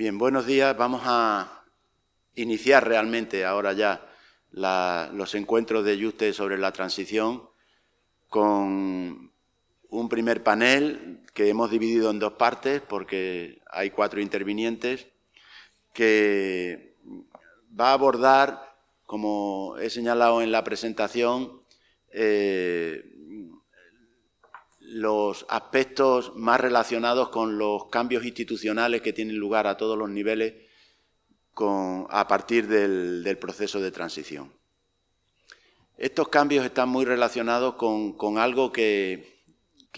Bien, buenos días. Vamos a iniciar realmente ahora ya los encuentros de Yuste sobre la transición con un primer panel que hemos dividido en dos partes porque hay cuatro intervinientes que va a abordar, como he señalado en la presentación, eh, los aspectos más relacionados con los cambios institucionales que tienen lugar a todos los niveles a partir del, proceso de transición. Estos cambios están muy relacionados con, algo que,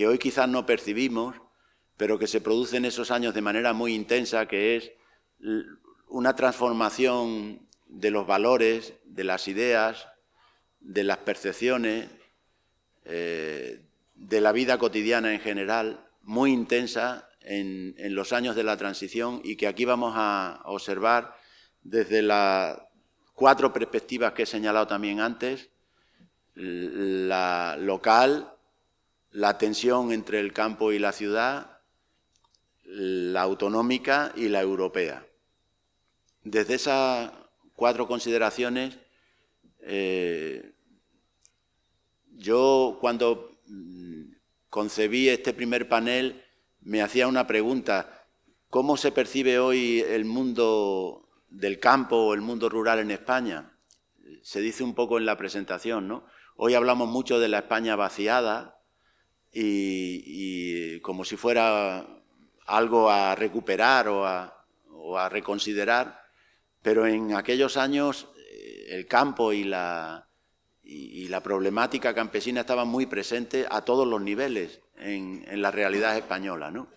hoy quizás no percibimos, pero que se produce en esos años de manera muy intensa, que es una transformación de los valores, de las ideas, de las percepciones, eh, de la vida cotidiana en general, muy intensa en, los años de la transición y que aquí vamos a observar desde las cuatro perspectivas que he señalado también antes, la local, la tensión entre el campo y la ciudad, la autonómica y la europea. Desde esas cuatro consideraciones, eh, yo cuando concebí este primer panel, me hacía una pregunta. ¿Cómo se percibe hoy el mundo del campo o el mundo rural en España? Se dice un poco en la presentación, ¿no? Hoy hablamos mucho de la España vaciada y, como si fuera algo a recuperar o a reconsiderar, pero en aquellos años eh, el campo y la, y, la problemática campesina estaba muy presente a todos los niveles en, la realidad española. ¿no?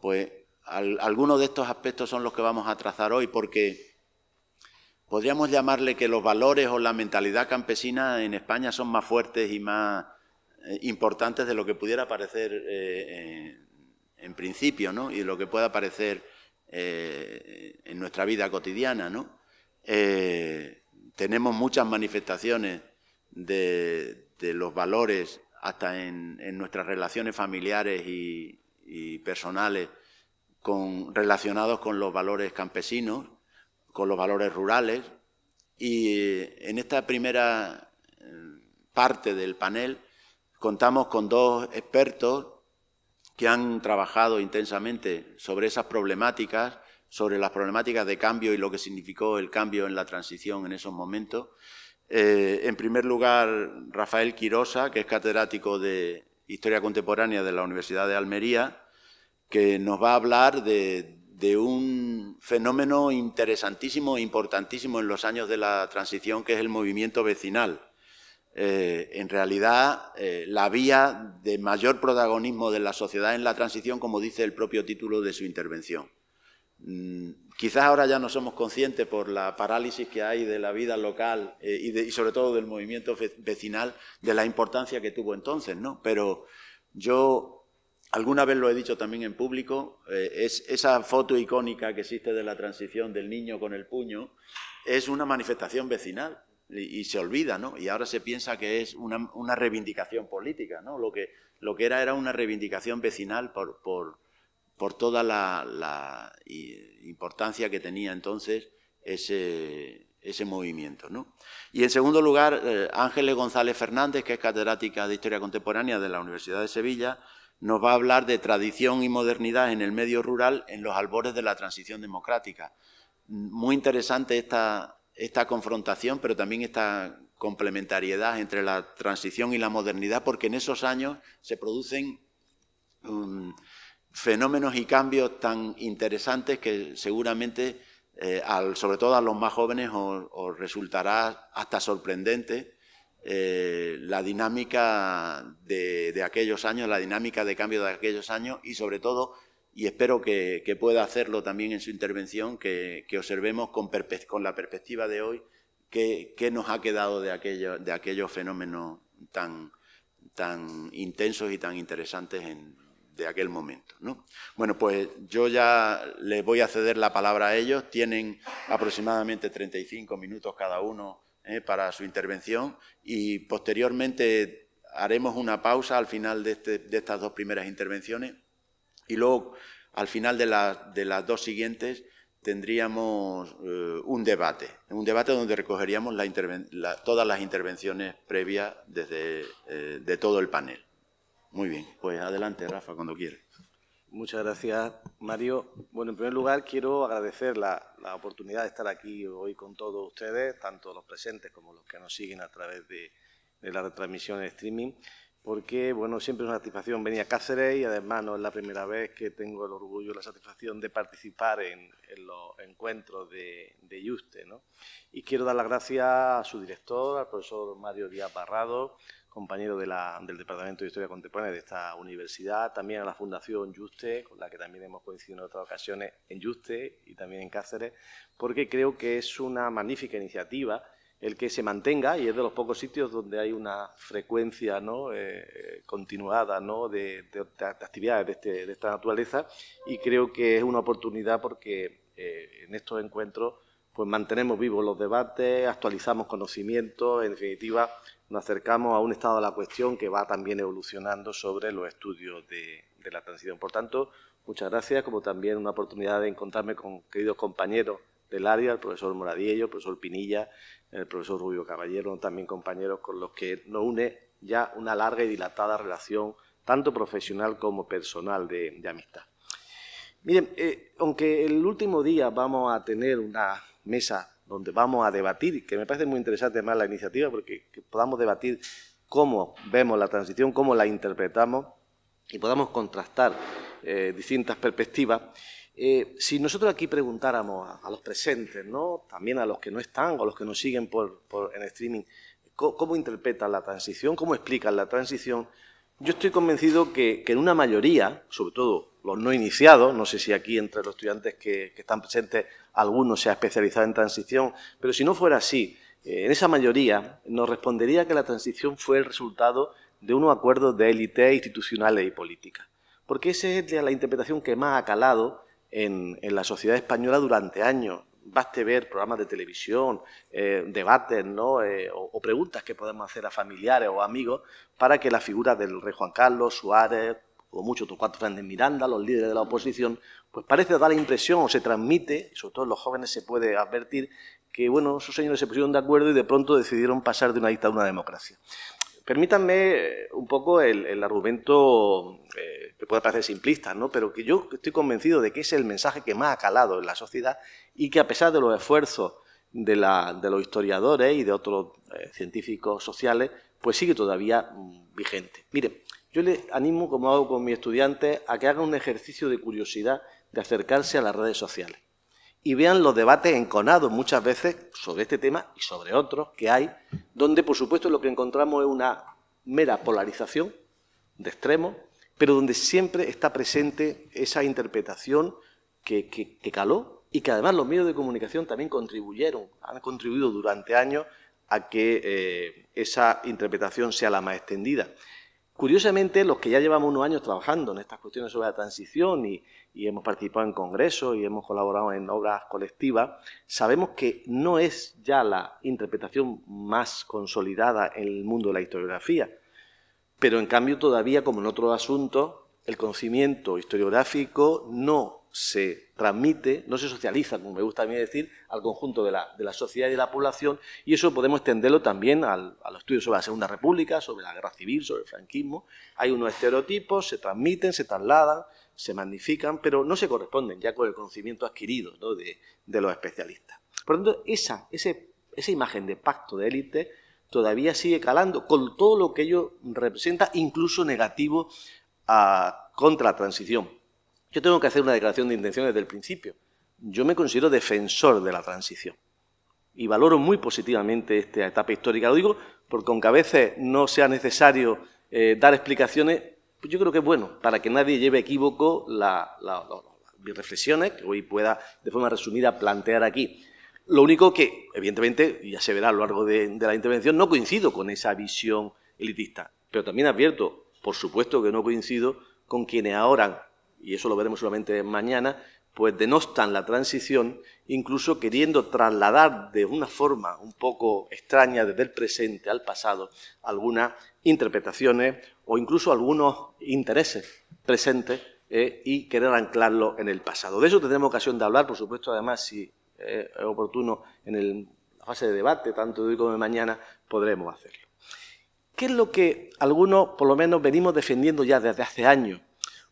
Pues algunos de estos aspectos son los que vamos a trazar hoy porque podríamos llamarle que los valores o la mentalidad campesina en España son más fuertes y más eh, importantes de lo que pudiera parecer eh, eh, en principio ¿no? y lo que pueda parecer en nuestra vida cotidiana. tenemos muchas manifestaciones de, los valores hasta en, nuestras relaciones familiares y, personales relacionados con los valores campesinos, con los valores rurales. Y en esta primera eh, parte del panel contamos con dos expertos que han trabajado intensamente sobre esas problemáticas, sobre las problemáticas de cambio y lo que significó el cambio en la transición en esos momentos. Eh, en primer lugar, Rafael Quirosa, que es catedrático de Historia Contemporánea de la Universidad de Almería, que nos va a hablar de, un fenómeno interesantísimo e importantísimo en los años de la transición, que es el movimiento vecinal. Eh, en realidad, eh, la vía de mayor protagonismo de la sociedad en la transición, como dice el propio título de su intervención. Mm, Quizás ahora ya no somos conscientes por la parálisis que hay de la vida local eh, y, sobre todo del movimiento vecinal de la importancia que tuvo entonces, ¿no? Pero yo alguna vez lo he dicho también en público, eh, esa foto icónica que existe de la transición del niño con el puño es una manifestación vecinal y, se olvida, ¿no? Y ahora se piensa que es una, reivindicación política, ¿no? Lo que, lo que era era una reivindicación vecinal por, por, toda la, importancia que tenía entonces ese, movimiento. Y en segundo lugar, eh, Ángeles González Fernández, que es catedrática de Historia Contemporánea de la Universidad de Sevilla, nos va a hablar de tradición y modernidad en el medio rural en los albores de la transición democrática. Muy interesante esta, esta confrontación, pero también esta complementariedad entre la transición y la modernidad, porque en esos años se producen um, fenómenos y cambios tan interesantes que seguramente, eh, sobre todo a los más jóvenes, os, resultará hasta sorprendente eh, la dinámica de, aquellos años, la dinámica de cambio de aquellos años y sobre todo, y espero que, pueda hacerlo también en su intervención, que, observemos con, la perspectiva de hoy qué, nos ha quedado de, aquellos fenómenos tan, tan intensos y tan interesantes en de aquel momento. ¿no? Bueno, pues yo ya les voy a ceder la palabra a ellos. Tienen aproximadamente 35 minutos cada uno ¿eh? para su intervención y posteriormente haremos una pausa al final de, este, estas dos primeras intervenciones y luego al final de, las dos siguientes tendríamos eh, un debate, un debate donde recogeríamos la todas las intervenciones previas desde, eh, de todo el panel. Muy bien, pues adelante, Rafa, cuando quiera. Muchas gracias, Mario. Bueno, en primer lugar, quiero agradecer la, oportunidad de estar aquí hoy con todos ustedes, tanto los presentes como los que nos siguen a través de, de la retransmisión en streaming, porque, bueno, siempre es una satisfacción venir a Cáceres y además no es la primera vez que tengo el orgullo y la satisfacción de participar en, en los encuentros de, de Y quiero dar las gracias a su director, al profesor Mario Díaz Barrado, compañero del Departamento de Historia Contemporánea de esta universidad, también a la Fundación Juste, con la que también hemos coincidido en otras ocasiones en Juste y también en Cáceres, porque creo que es una magnífica iniciativa el que se mantenga y es de los pocos sitios donde hay una frecuencia eh, eh, continuada De, actividades este, de, esta naturaleza y creo que es una oportunidad porque eh, en estos encuentros pues mantenemos vivos los debates, actualizamos conocimientos, en definitiva nos acercamos a un estado de la cuestión que va también evolucionando sobre los estudios de, la transición. Por tanto, muchas gracias, como también una oportunidad de encontrarme con queridos compañeros del área, el profesor Moradiello, el profesor Pinilla, el profesor Rubio Caballero, también compañeros con los que nos une ya una larga y dilatada relación, tanto profesional como personal, de, amistad. Miren, eh, aunque el último día vamos a tener una mesa donde vamos a debatir, que me parece muy interesante más la iniciativa, porque podamos debatir cómo vemos la transición, cómo la interpretamos y podamos contrastar eh, distintas perspectivas. Eh, si nosotros aquí preguntáramos a, los presentes, también a los que no están o a los que nos siguen por, en streaming, ¿cómo, ¿cómo, interpretan la transición? ¿Cómo explican la transición? Yo estoy convencido que, en una mayoría, sobre todo los no iniciados, no sé si aquí entre los estudiantes que están presentes algunos se ha especializado en transición, pero si no fuera así, eh, en esa mayoría nos respondería que la transición fue el resultado de unos acuerdos de élite institucionales y políticas. Porque esa es la interpretación que más ha calado en, la sociedad española durante años. Baste ver programas de televisión, eh, debates eh, o, o, preguntas que podemos hacer a familiares o amigos para que las figuras del rey Juan Carlos, Suárez, como muchos otros cuatro grandes, Miranda, los líderes de la oposición, pues parece dar la impresión o se transmite, sobre todo en los jóvenes se puede advertir, que bueno, esos señores se pusieron de acuerdo y de pronto decidieron pasar de una dictadura a una democracia. Permítanme eh, un poco el, argumento eh, que puede parecer simplista, ¿no? pero que yo estoy convencido de que es el mensaje que más ha calado en la sociedad y que a pesar de los esfuerzos de, los historiadores y de otros eh, científicos sociales, pues sigue todavía mm, vigente. Miren, yo les animo, como hago con mis estudiantes, a que hagan un ejercicio de curiosidad de acercarse a las redes sociales y vean los debates enconados muchas veces sobre este tema y sobre otros que hay, donde por supuesto lo que encontramos es una mera polarización de extremos, pero donde siempre está presente esa interpretación que, caló y que además los medios de comunicación también contribuyeron, han contribuido durante años a que eh, esa interpretación sea la más extendida. Curiosamente, los que ya llevamos unos años trabajando en estas cuestiones sobre la transición y, hemos participado en congresos y hemos colaborado en obras colectivas, sabemos que no es ya la interpretación más consolidada en el mundo de la historiografía, pero en cambio todavía, como en otros asuntos, el conocimiento historiográfico no se transmite, no se socializa, como me gusta a mí decir, al conjunto de la, sociedad y de la población, y eso podemos extenderlo también al, a los estudios sobre la Segunda República, sobre la guerra civil, sobre el franquismo. Hay unos estereotipos, se transmiten, se trasladan, se magnifican, pero no se corresponden ya con el conocimiento adquirido de, los especialistas. Por lo tanto, esa, esa imagen de pacto de élite todavía sigue calando con todo lo que ello representa, incluso negativo contra la transición yo tengo que hacer una declaración de intención desde el principio. Yo me considero defensor de la transición y valoro muy positivamente esta etapa histórica. Lo digo porque aunque a veces no sea necesario eh, dar explicaciones, pues yo creo que es bueno para que nadie lleve equívoco la, mis reflexiones que hoy pueda de forma resumida plantear aquí. Lo único que, evidentemente, ya se verá a lo largo de, de la intervención, no coincido con esa visión elitista, pero también advierto, por supuesto que no coincido con quienes ahora y eso lo veremos solamente mañana, pues denostan la transición, incluso queriendo trasladar de una forma un poco extraña desde el presente al pasado algunas interpretaciones o incluso algunos intereses presentes eh, y querer anclarlo en el pasado. De eso tendremos ocasión de hablar, por supuesto, además, si eh, es oportuno en la fase de debate, tanto de hoy como de mañana, podremos hacerlo. ¿Qué es lo que algunos, por lo menos, venimos defendiendo ya desde hace años?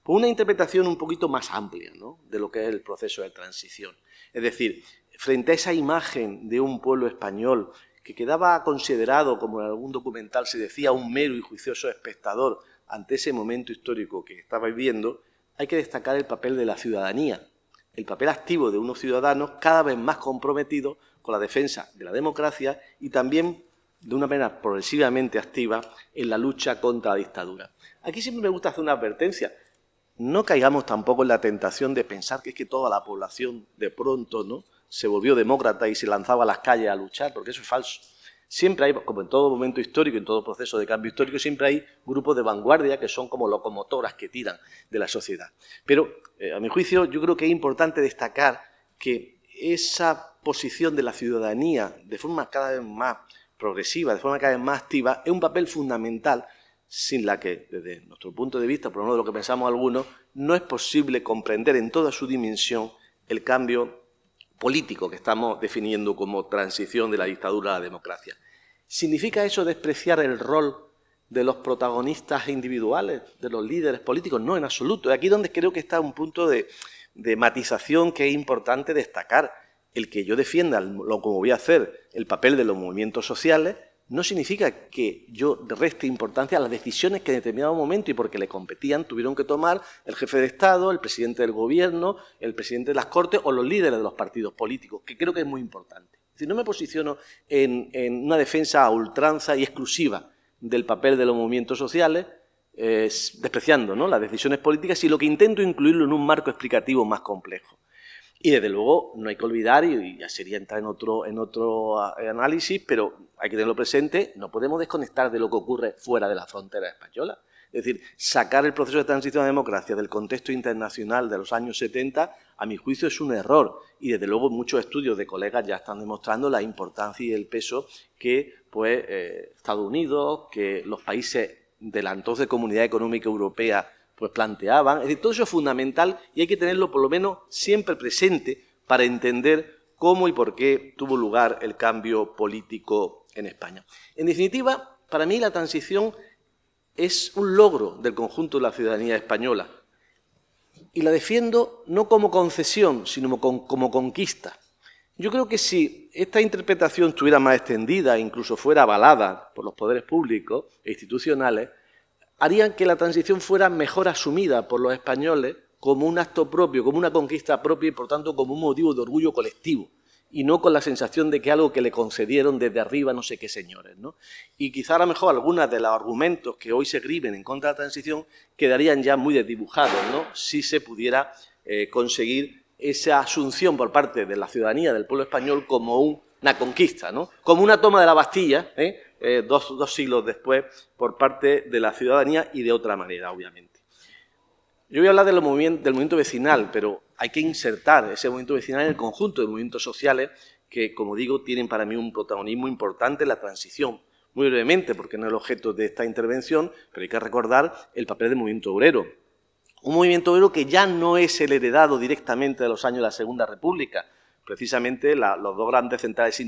con una interpretación un poquito más amplia ¿no? de lo que es el proceso de transición. Es decir, frente a esa imagen de un pueblo español que quedaba considerado, como en algún documental se decía, un mero y juicioso espectador ante ese momento histórico que estaba viviendo, hay que destacar el papel de la ciudadanía, el papel activo de unos ciudadanos cada vez más comprometidos con la defensa de la democracia y también de una manera progresivamente activa en la lucha contra la dictadura. Aquí siempre me gusta hacer una advertencia no caigamos tampoco en la tentación de pensar que es que toda la población de pronto ¿no? se volvió demócrata y se lanzaba a las calles a luchar, porque eso es falso. Siempre hay, como en todo momento histórico, en todo proceso de cambio histórico, siempre hay grupos de vanguardia que son como locomotoras que tiran de la sociedad. Pero, eh, a mi juicio, yo creo que es importante destacar que esa posición de la ciudadanía, de forma cada vez más progresiva, de forma cada vez más activa, es un papel fundamental sin la que, desde nuestro punto de vista, por lo menos de lo que pensamos algunos, no es posible comprender en toda su dimensión el cambio político que estamos definiendo como transición de la dictadura a la democracia. ¿Significa eso despreciar el rol de los protagonistas individuales, de los líderes políticos? No, en absoluto. Aquí donde creo que está un punto de, de matización que es importante destacar. El que yo defienda, lo como voy a hacer, el papel de los movimientos sociales no significa que yo reste importancia a las decisiones que en determinado momento y porque le competían tuvieron que tomar el jefe de Estado, el presidente del gobierno, el presidente de las Cortes o los líderes de los partidos políticos, que creo que es muy importante. Si no me posiciono en, una defensa a ultranza y exclusiva del papel de los movimientos sociales, eh, despreciando ¿no? las decisiones políticas, y lo que intento incluirlo en un marco explicativo más complejo. Y desde luego no hay que olvidar, y ya sería entrar en otro, en otro ah, análisis, pero hay que tenerlo presente, no podemos desconectar de lo que ocurre fuera de la frontera española. Es decir, sacar el proceso de transición a democracia del contexto internacional de los años 70, a mi juicio, es un error. Y desde luego muchos estudios de colegas ya están demostrando la importancia y el peso que pues, eh, Estados Unidos, que los países de la entonces Comunidad Económica Europea pues planteaban. Es decir, todo eso es fundamental y hay que tenerlo por lo menos siempre presente para entender cómo y por qué tuvo lugar el cambio político en España. En definitiva, para mí la transición es un logro del conjunto de la ciudadanía española y la defiendo no como concesión, sino como, conquista. Yo creo que si esta interpretación estuviera más extendida, incluso fuera avalada por los poderes públicos e institucionales, harían que la transición fuera mejor asumida por los españoles como un acto propio, como una conquista propia y por tanto como un motivo de orgullo colectivo y no con la sensación de que algo que le concedieron desde arriba no sé qué señores. ¿no? Y quizá a lo mejor algunos de los argumentos que hoy se escriben en contra de la transición quedarían ya muy desdibujados ¿no? si se pudiera eh, conseguir esa asunción por parte de la ciudadanía, del pueblo español, como una conquista, ¿no? como una toma de la Bastilla, ¿eh? Eh, dos, siglos después por parte de la ciudadanía y de otra manera, obviamente. Yo voy a hablar del movimiento vecinal, pero hay que insertar ese movimiento vecinal en el conjunto de movimientos sociales que, como digo, tienen para mí un protagonismo importante en la transición. Muy brevemente, porque no es el objeto de esta intervención, pero hay que recordar el papel del movimiento obrero. Un movimiento obrero que ya no es el heredado directamente de los años de la Segunda República, precisamente los dos grandes centrales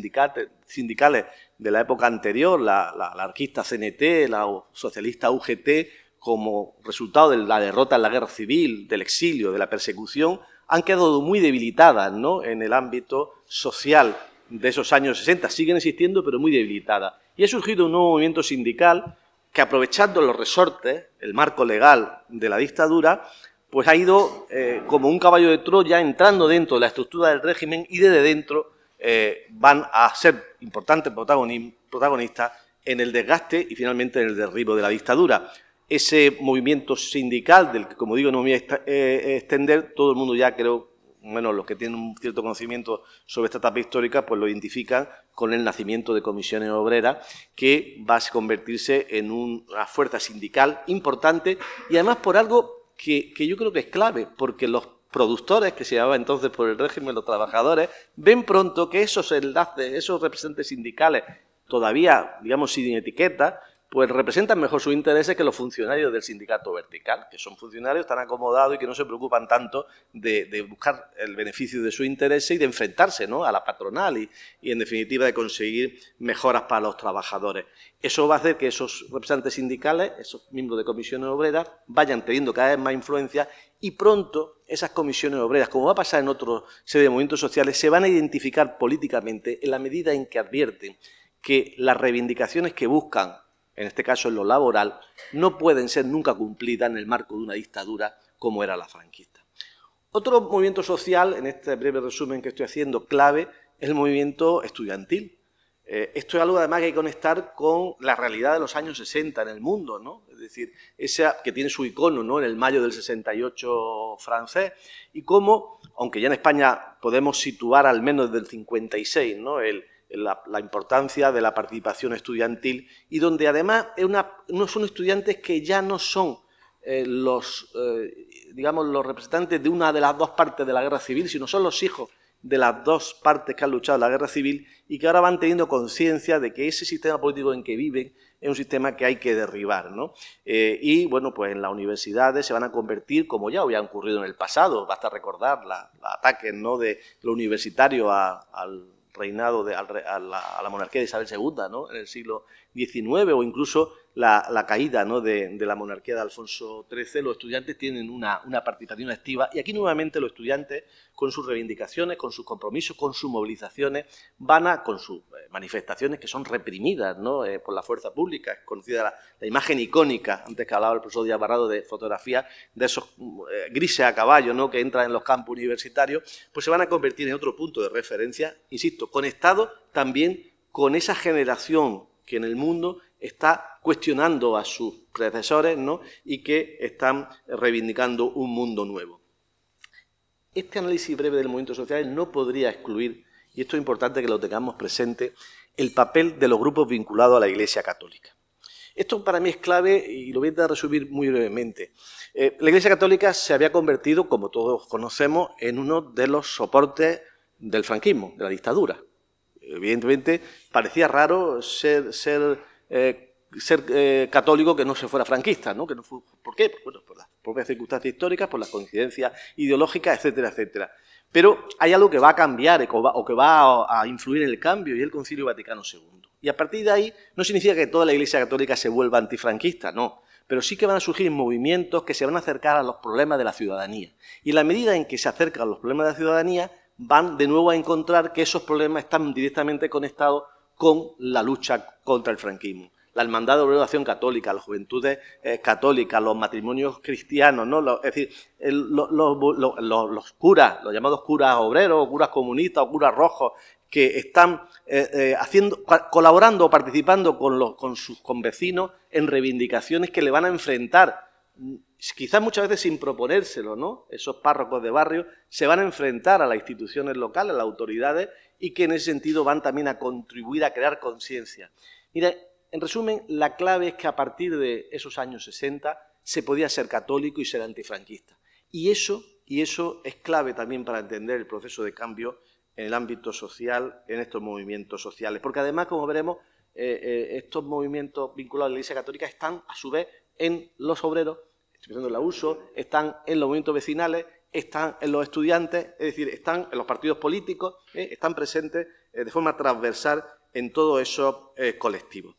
sindicales de la época anterior, la, anarquista CNT, la socialista UGT, como resultado de la derrota en la guerra civil, del exilio, de la persecución, han quedado muy debilitadas ¿no? en el ámbito social de esos años 60. Siguen existiendo, pero muy debilitadas. Y ha surgido un nuevo movimiento sindical que, aprovechando los resortes, el marco legal de la dictadura, pues ha ido eh, como un caballo de Troya entrando dentro de la estructura del régimen y desde dentro eh, van a ser importantes protagonistas en el desgaste y finalmente en el derribo de la dictadura. Ese movimiento sindical del que, como digo, no me voy a eh, extender, todo el mundo ya creo, bueno, los que tienen un cierto conocimiento sobre esta etapa histórica, pues lo identifican con el nacimiento de comisiones obreras, que va a convertirse en una fuerza sindical importante y además por algo que, yo creo que es clave, porque los productores, que se llamaba entonces por el régimen los trabajadores, ven pronto que esos enlaces, esos representantes sindicales, todavía, digamos, sin etiqueta, pues representan mejor sus intereses que los funcionarios del sindicato vertical, que son funcionarios tan acomodados y que no se preocupan tanto de, buscar el beneficio de sus intereses y de enfrentarse a la patronal y, en definitiva, de conseguir mejoras para los trabajadores. Eso va a hacer que esos representantes sindicales, esos miembros de comisiones obreras, vayan teniendo cada vez más influencia y pronto esas comisiones obreras, como va a pasar en otros serie de movimientos sociales, se van a identificar políticamente en la medida en que advierten que las reivindicaciones que buscan en este caso en lo laboral, no pueden ser nunca cumplidas en el marco de una dictadura como era la franquista. Otro movimiento social, en este breve resumen que estoy haciendo, clave, es el movimiento estudiantil. Eh, esto es algo además que hay que conectar con la realidad de los años 60 en el mundo, ¿no? es decir, esa que tiene su icono ¿no? en el mayo del 68 francés, y cómo, aunque ya en España podemos situar al menos desde el 56 ¿no? el, la, importancia de la participación estudiantil y donde además no son estudiantes que ya no son eh, los, eh, digamos, los representantes de una de las dos partes de la guerra civil, sino son los hijos de las dos partes que han luchado en la guerra civil y que ahora van teniendo conciencia de que ese sistema político en que viven es un sistema que hay que derribar. Eh, y bueno, pues en las universidades se van a convertir, como ya había ocurrido en el pasado, basta recordar los ataques ¿no? de lo universitario al reinado de, a, la, la monarquía de Isabel II, En el siglo XIX o incluso la, caída de, la monarquía de Alfonso XIII, los estudiantes tienen una, participación activa y aquí nuevamente los estudiantes, con sus reivindicaciones, con sus compromisos, con sus movilizaciones, van a, con sus eh, manifestaciones que son reprimidas eh, por la fuerza pública, es conocida la, imagen icónica, antes que hablaba el profesor Díaz Barrado de fotografía, de esos eh, grises a caballo ¿no? que entran en los campos universitarios, pues se van a convertir en otro punto de referencia, insisto, conectado también con esa generación que en el mundo está cuestionando a sus predecesores y que están reivindicando un mundo nuevo. Este análisis breve del movimiento social no podría excluir, y esto es importante que lo tengamos presente, el papel de los grupos vinculados a la Iglesia Católica. Esto para mí es clave y lo voy a resumir muy brevemente. Eh, la Iglesia Católica se había convertido, como todos conocemos, en uno de los soportes del franquismo, de la dictadura. Evidentemente, parecía raro ser eh, ser eh, católico que no se fuera franquista, ¿no? ¿Por qué? Por, bueno, por las propias circunstancias históricas, por las coincidencias ideológicas, etcétera, etcétera. Pero hay algo que va a cambiar o que va a influir en el cambio y el Concilio Vaticano II. Y a partir de ahí no significa que toda la Iglesia Católica se vuelva antifranquista, no. Pero sí que van a surgir movimientos que se van a acercar a los problemas de la ciudadanía. Y en la medida en que se acercan a los problemas de la ciudadanía, van de nuevo a encontrar que esos problemas están directamente conectados con la lucha contra el franquismo. La Hermandad de acción Católica, las juventudes eh, católicas, los matrimonios cristianos, ¿no? es decir, los, curas, los llamados curas obreros, curas comunistas o curas rojos, que están eh, eh, haciendo, colaborando o participando con, los, con sus convecinos en reivindicaciones que le van a enfrentar quizás muchas veces sin proponérselo, ¿no? Esos párrocos de barrio se van a enfrentar a las instituciones locales, a las autoridades, y que en ese sentido van también a contribuir a crear conciencia. Mira, en resumen, la clave es que a partir de esos años 60 se podía ser católico y ser antifranquista. Y eso, y eso es clave también para entender el proceso de cambio en el ámbito social, en estos movimientos sociales. Porque además, como veremos, eh, eh, estos movimientos vinculados a la Iglesia Católica están, a su vez, en los obreros, estoy pensando la están en los movimientos vecinales, están en los estudiantes, es decir, están en los partidos políticos, ¿eh? están presentes eh, de forma transversal en todos esos eh, colectivos.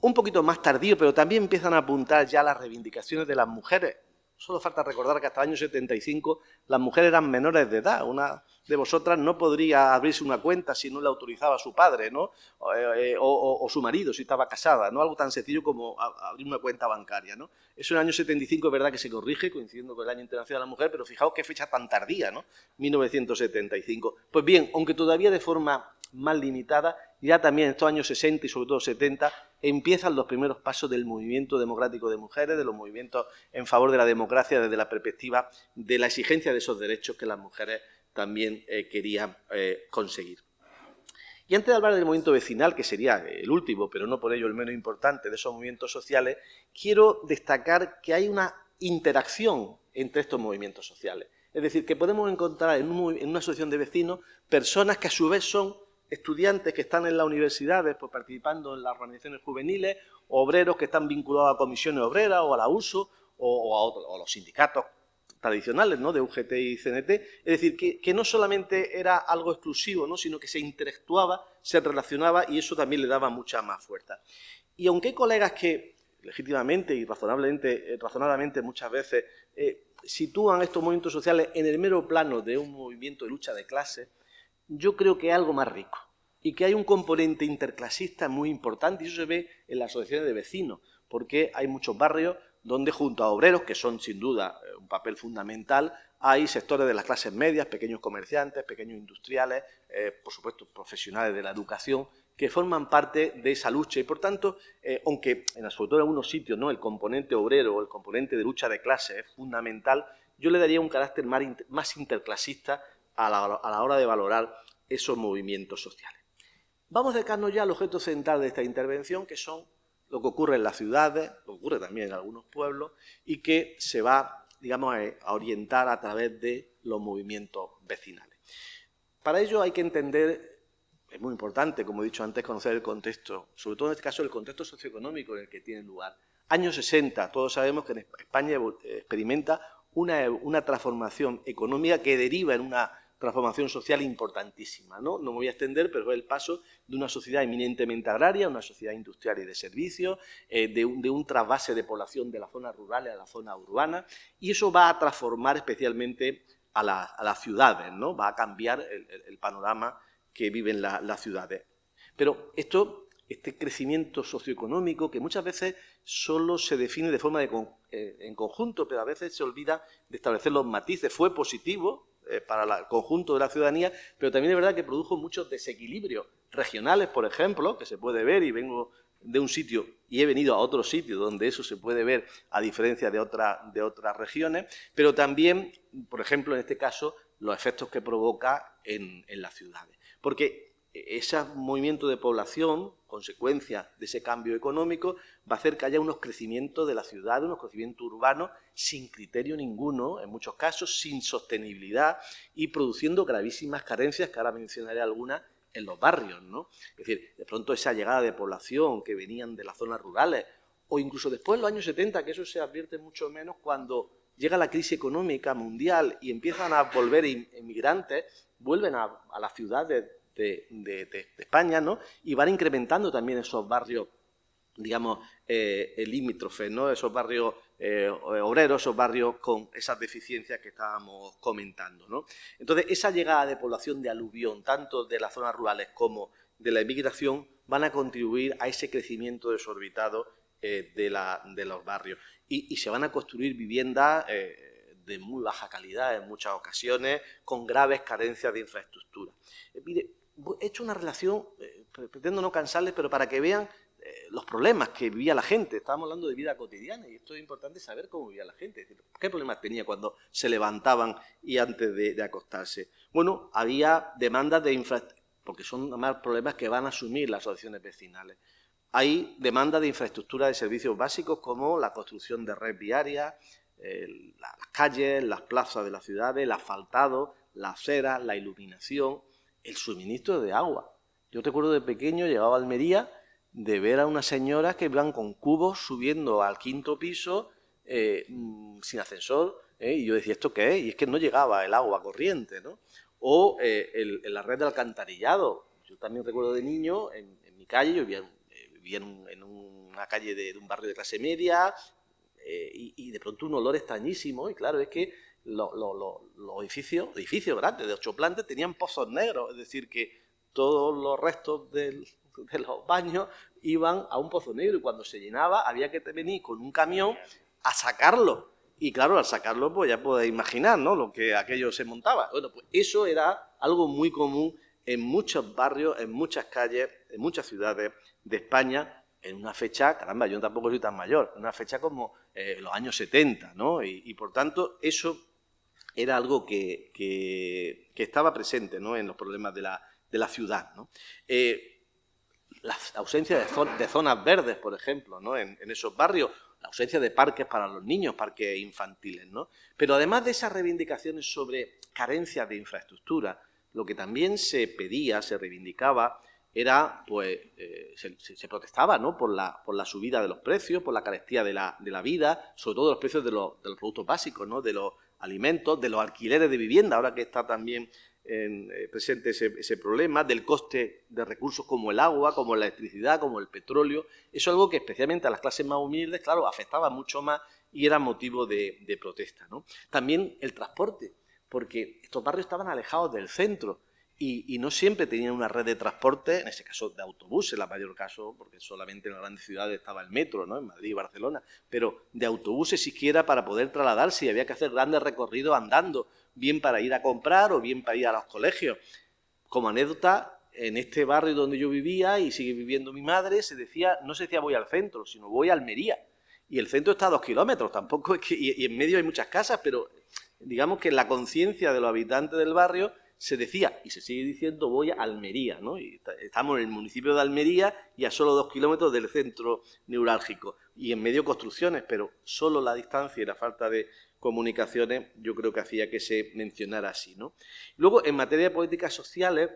Un poquito más tardío, pero también empiezan a apuntar ya las reivindicaciones de las mujeres. Solo falta recordar que hasta el año 75 las mujeres eran menores de edad, una de vosotras no podría abrirse una cuenta si no la autorizaba su padre, ¿no? O, eh, eh, su marido, si estaba casada, ¿no? Algo tan sencillo como abrir una cuenta bancaria, ¿no? Eso en el año 75 es verdad que se corrige, coincidiendo con el año internacional de la mujer, pero fijaos qué fecha tan tardía, ¿no? 1975. Pues bien, aunque todavía de forma más limitada, ya también en estos años 60 y sobre todo 70 empiezan los primeros pasos del movimiento democrático de mujeres, de los movimientos en favor de la democracia desde la perspectiva de la exigencia de esos derechos que las mujeres también eh, quería eh, conseguir. Y antes de hablar del movimiento vecinal, que sería el último, pero no por ello el menos importante de esos movimientos sociales, quiero destacar que hay una interacción entre estos movimientos sociales. Es decir, que podemos encontrar en, una asociación de vecinos personas que a su vez son estudiantes que están en las universidades pues, participando en las organizaciones juveniles, obreros que están vinculados a comisiones obreras o a la USO o, a los sindicatos tradicionales ¿no? de UGT y CNT. Es decir, que, no solamente era algo exclusivo, ¿no? sino que se interactuaba, se relacionaba y eso también le daba mucha más fuerza. Y aunque hay colegas que legítimamente y razonablemente, eh, razonadamente muchas veces eh, sitúan estos movimientos sociales en el mero plano de un movimiento de lucha de clase, yo creo que es algo más rico y que hay un componente interclasista muy importante y eso se ve en las asociaciones de vecinos, porque hay muchos barrios donde junto a obreros, que son sin duda eh, un papel fundamental, hay sectores de las clases medias, pequeños comerciantes, pequeños industriales, eh, por supuesto profesionales de la educación, que forman parte de esa lucha y por tanto, eh, aunque en sobre todo algunos sitios ¿no? el componente obrero o el componente de lucha de clase es fundamental, yo le daría un carácter más interclasista a la, hora de valorar esos movimientos sociales. Vamos a dedicarnos ya al objeto central de esta intervención, que son lo que ocurre en las ciudades, lo que ocurre también en algunos pueblos, y que se va, digamos, a orientar a través de los movimientos vecinales. Para ello hay que entender, es muy importante, como he dicho antes, conocer el contexto, sobre todo en este caso el contexto socioeconómico en el que tiene lugar. Años 60, todos sabemos que en España eh, experimenta una, una transformación económica que deriva en una transformación social importantísima. ¿no? no me voy a extender, pero es el paso de una sociedad eminentemente agraria una sociedad industrial y de servicios, eh, de, un, de un trasvase de población de la zona rural a la zona urbana, y eso va a transformar especialmente a, las ciudades, ¿no? va a cambiar el, panorama que viven las ciudades. Pero esto este crecimiento socioeconómico que muchas veces solo se define de forma eh, en conjunto, pero a veces se olvida de establecer los matices. Fue positivo, eh, para el conjunto de la ciudadanía, pero también es verdad que produjo muchos desequilibrios regionales, por ejemplo, que se puede ver y vengo de un sitio y he venido a otro sitio donde eso se puede ver a diferencia de, de otras regiones, pero también, por ejemplo, en este caso, los efectos que provoca en, las ciudades. Porque ese movimiento de población, consecuencia de ese cambio económico, va a hacer que haya unos crecimientos de la ciudad, unos crecimientos urbanos sin criterio ninguno, en muchos casos sin sostenibilidad y produciendo gravísimas carencias, que ahora mencionaré algunas, en los barrios. ¿no? Es decir, de pronto esa llegada de población que venían de las zonas rurales o incluso después de los años 70, que eso se advierte mucho menos cuando llega la crisis económica mundial y empiezan a volver inmigrantes, vuelven a, a las ciudades de, España, ¿no? Y van incrementando también esos barrios, digamos, eh, limítrofes, ¿no? Esos barrios eh, obreros, esos barrios con esas deficiencias que estábamos comentando, ¿no? Entonces, esa llegada de población de aluvión, tanto de las zonas rurales como de la emigración, van a contribuir a ese crecimiento desorbitado eh, de, los barrios. Y, se van a construir viviendas eh, de muy baja calidad en muchas ocasiones, con graves carencias de infraestructura. mire, he hecho una relación, eh, pretendo no cansarles, pero para que vean eh, los problemas que vivía la gente. Estábamos hablando de vida cotidiana y esto es importante saber cómo vivía la gente. ¿Qué problemas tenía cuando se levantaban y antes de, acostarse? Bueno, había demandas de infraestructura, porque son más problemas que van a asumir las asociaciones vecinales. Hay demandas de infraestructura de servicios básicos como la construcción de red viaria, eh, las calles, las plazas de las ciudades, el asfaltado, la acera, la iluminación, el suministro de agua. Yo recuerdo de pequeño, llegaba a Almería, de ver a una señora que iban con cubos subiendo al quinto piso eh, mm, sin ascensor, ¿eh? y yo decía, ¿esto qué es? Y es que no llegaba el agua corriente, ¿no? O eh, la red de alcantarillado. Yo también recuerdo de niño, en, mi calle, yo vivía, en, una calle de, un barrio de clase media, y, y de pronto un olor extrañísimo, y claro, es que los, edificios, edificios grandes de ocho plantas, tenían pozos negros, es decir, que todos los restos de los baños iban a un pozo negro y cuando se llenaba había que venir con un camión a sacarlo. Y claro, al sacarlo, pues ya podéis imaginar, ¿no? Lo que aquello se montaba. Bueno, pues eso era algo muy común en muchos barrios, en muchas calles, en muchas ciudades de España, en una fecha, caramba, yo tampoco soy tan mayor, en una fecha como eh, los años 70, ¿no? Y, y por tanto, eso era algo que, estaba presente ¿no? en los problemas de la, ciudad. ¿no? Eh, la ausencia de, zonas verdes, por ejemplo, ¿no? en, esos barrios, la ausencia de parques para los niños, parques infantiles. ¿no? Pero además de esas reivindicaciones sobre carencias de infraestructura, lo que también se pedía, se reivindicaba, era, pues, eh, se, protestaba ¿no? por, la, por la subida de los precios, por la carestía de la, de la vida, sobre todo los precios de los, de los productos básicos, ¿no? de, los, alimentos, de los alquileres de vivienda, ahora que está también eh, presente ese, problema, del coste de recursos como el agua, como la electricidad, como el petróleo. Eso es algo que especialmente a las clases más humildes, claro, afectaba mucho más y era motivo de, protesta. También el transporte, porque estos barrios estaban alejados del centro. Y, no siempre tenían una red de transporte, en ese caso de autobús, en la mayor caso, porque solamente en las grandes ciudades estaba el metro, ¿no? en Madrid y Barcelona, pero de autobuses siquiera para poder trasladarse y había que hacer grandes recorridos andando, bien para ir a comprar o bien para ir a los colegios. Como anécdota, en este barrio donde yo vivía y sigue viviendo mi madre, se decía, no se decía voy al centro, sino voy a Almería. Y el centro está a dos kilómetros, tampoco es que, y en medio hay muchas casas, pero digamos que la conciencia de los habitantes del barrio se decía y se sigue diciendo voy a Almería, ¿no? estamos en el municipio de Almería y a solo dos kilómetros del centro neurálgico y en medio construcciones, pero solo la distancia y la falta de comunicaciones yo creo que hacía que se mencionara así, ¿no? Luego, en materia de políticas sociales,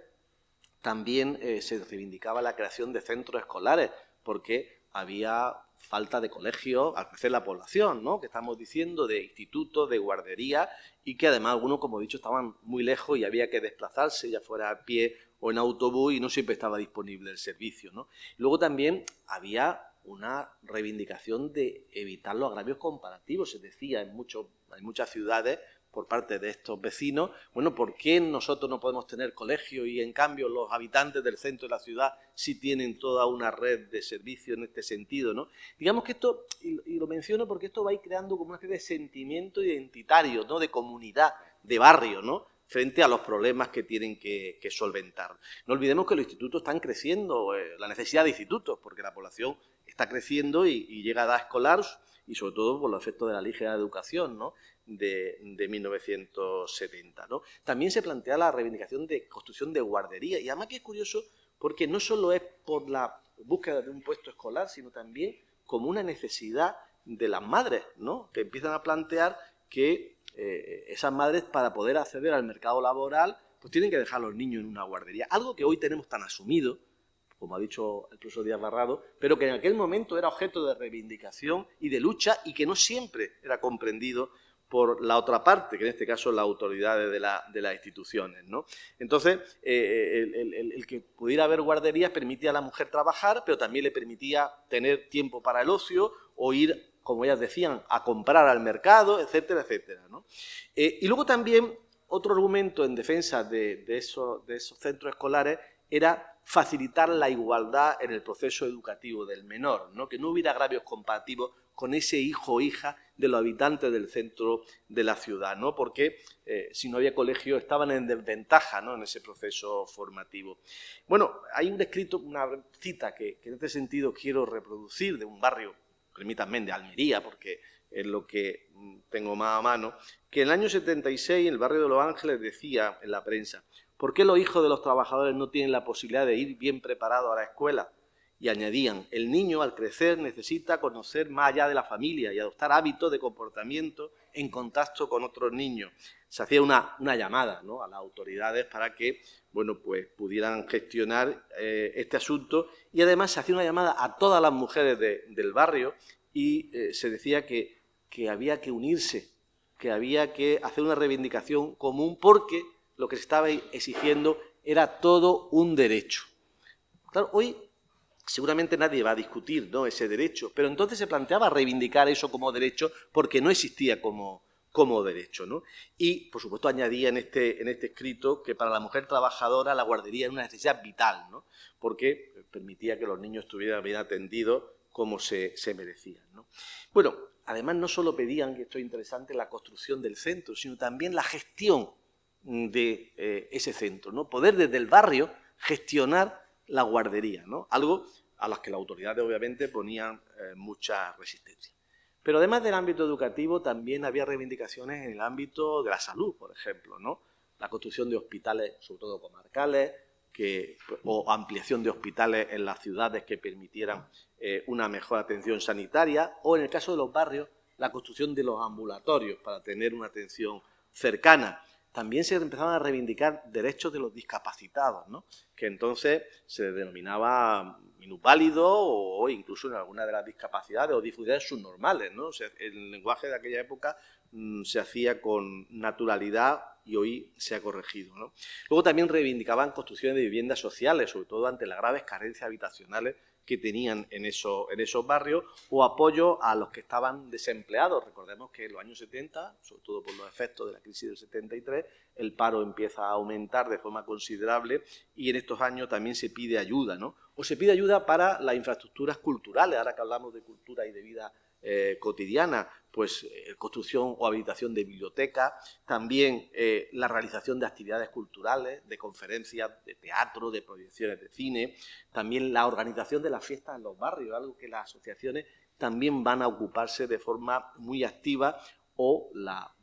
también eh, se reivindicaba la creación de centros escolares, porque había falta de colegio al crecer la población, ¿no? que estamos diciendo, de institutos, de guardería, y que además algunos, como he dicho, estaban muy lejos y había que desplazarse, ya fuera a pie o en autobús, y no siempre estaba disponible el servicio. ¿no? Luego también había una reivindicación de evitar los agravios comparativos. Se decía en, mucho, en muchas ciudades, por parte de estos vecinos, bueno, ¿por qué nosotros no podemos tener colegio y en cambio los habitantes del centro de la ciudad sí tienen toda una red de servicios en este sentido? ¿no? Digamos que esto, y lo menciono porque esto va a ir creando como una especie de sentimiento identitario, ¿no? de comunidad, de barrio, ¿no? frente a los problemas que tienen que, solventar. No olvidemos que los institutos están creciendo, eh, la necesidad de institutos, porque la población está creciendo y, llega a edad escolar y sobre todo por los efectos de la ligera educación, ¿no? de, 1970. También se plantea la reivindicación de construcción de guardería y además que es curioso porque no solo es por la búsqueda de un puesto escolar, sino también como una necesidad de las madres, que empiezan a plantear que eh, esas madres para poder acceder al mercado laboral pues tienen que dejar a los niños en una guardería, algo que hoy tenemos tan asumido, como ha dicho el profesor Díaz Barrado, pero que en aquel momento era objeto de reivindicación y de lucha y que no siempre era comprendido por la otra parte, que en este caso las autoridades de, las instituciones. ¿no? Entonces, eh, eh, el, que pudiera haber guarderías permitía a la mujer trabajar, pero también le permitía tener tiempo para el ocio o ir, como ellas decían, a comprar al mercado, etcétera, etcétera. Eh, y luego también otro argumento en defensa de, esos, de esos centros escolares era facilitar la igualdad en el proceso educativo del menor, ¿no? que no hubiera agravios comparativos con ese hijo o hija de los habitantes del centro de la ciudad, ¿no? porque eh, si no había colegio estaban en desventaja ¿no? en ese proceso formativo. Bueno, hay un escrito, una cita que, que en este sentido quiero reproducir de un barrio, permítanme, de Almería, porque es lo que mm, tengo más a mano, que en el año 76 en el barrio de Los Ángeles decía en la prensa, ¿por qué los hijos de los trabajadores no tienen la posibilidad de ir bien preparados a la escuela? y añadían, el niño al crecer necesita conocer más allá de la familia y adoptar hábitos de comportamiento en contacto con otros niños. Se hacía una, llamada ¿no? a las autoridades para que bueno, pues, pudieran gestionar eh, este asunto y además se hacía una llamada a todas las mujeres del barrio y eh, se decía que, había que unirse, que había que hacer una reivindicación común porque lo que se estaba exigiendo era todo un derecho. hoy Seguramente nadie va a discutir ¿no? ese derecho, pero entonces se planteaba reivindicar eso como derecho porque no existía como, como derecho. ¿no? Y, por supuesto, añadía en este, en este escrito que para la mujer trabajadora la guardería era una necesidad vital, ¿no? porque eh, permitía que los niños estuvieran bien atendidos como se, merecían. Bueno, además no solo pedían, que esto es interesante, la construcción del centro, sino también la gestión de eh, ese centro, ¿no? poder desde el barrio gestionar la guardería, ¿no? Algo a las que las autoridades obviamente ponían eh, mucha resistencia. Pero además del ámbito educativo, también había reivindicaciones en el ámbito de la salud, por ejemplo, ¿no? La construcción de hospitales, sobre todo comarcales, que, o ampliación de hospitales en las ciudades que permitieran eh, una mejor atención sanitaria, o en el caso de los barrios, la construcción de los ambulatorios para tener una atención cercana también se empezaban a reivindicar derechos de los discapacitados, que entonces se denominaba minusválido o incluso en alguna de las discapacidades o dificultades subnormales. ¿no? el lenguaje de aquella época mm, se hacía con naturalidad y hoy se ha corregido. Luego también reivindicaban construcciones de viviendas sociales, sobre todo ante las graves carencias habitacionales que tenían en, esos barrios o apoyo a los que estaban desempleados. Recordemos que en los años 70, sobre todo por los efectos de la crisis del 73, el paro empieza a aumentar de forma considerable y en estos años también se pide ayuda, ¿no? O se pide ayuda para las infraestructuras culturales, ahora que hablamos de cultura y de vida eh, cotidiana, pues, eh, construcción o habilitación de bibliotecas, también eh, la realización de actividades culturales, de conferencias, de teatro, de proyecciones de cine, también la organización de las fiestas en los barrios, algo que las asociaciones también van a ocuparse de forma muy activa o la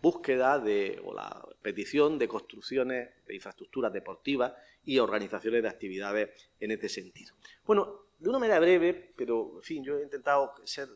búsqueda de, o la petición de construcciones de infraestructuras deportivas y organizaciones de actividades en este sentido. Bueno, de una manera breve, pero en fin, yo he intentado ser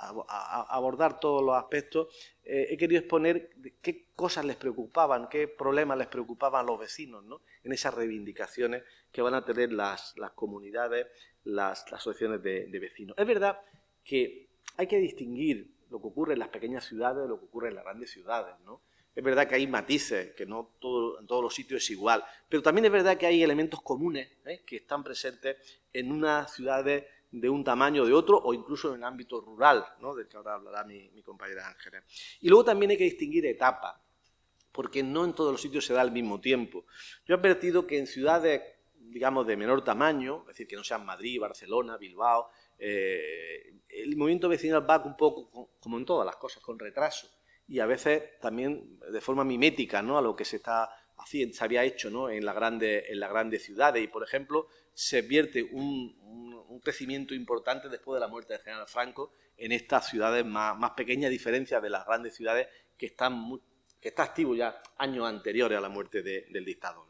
abordar todos los aspectos, eh, he querido exponer qué cosas les preocupaban, qué problemas les preocupaban a los vecinos, ¿no? en esas reivindicaciones que van a tener las, comunidades, las, asociaciones de, vecinos. Es verdad que hay que distinguir lo que ocurre en las pequeñas ciudades de lo que ocurre en las grandes ciudades, ¿no? Es verdad que hay matices, que no en todos los sitios es igual, pero también es verdad que hay elementos comunes ¿eh? que están presentes en unas ciudades de un tamaño o de otro, o incluso en el ámbito rural, ¿no? del que ahora hablará mi, compañera Ángela. Y luego también hay que distinguir etapa, porque no en todos los sitios se da al mismo tiempo. Yo he advertido que en ciudades, digamos, de menor tamaño, es decir, que no sean Madrid, Barcelona, Bilbao, eh, el movimiento vecinal va un poco, como en todas las cosas, con retraso y a veces también de forma mimética ¿no? a lo que se está haciendo, se había hecho ¿no? en las grandes ciudades. Y, por ejemplo, se vierte un un crecimiento importante después de la muerte de general Franco en estas ciudades más, pequeñas, a diferencia de las grandes ciudades que están activas que está activo ya años anteriores a la muerte del dictador.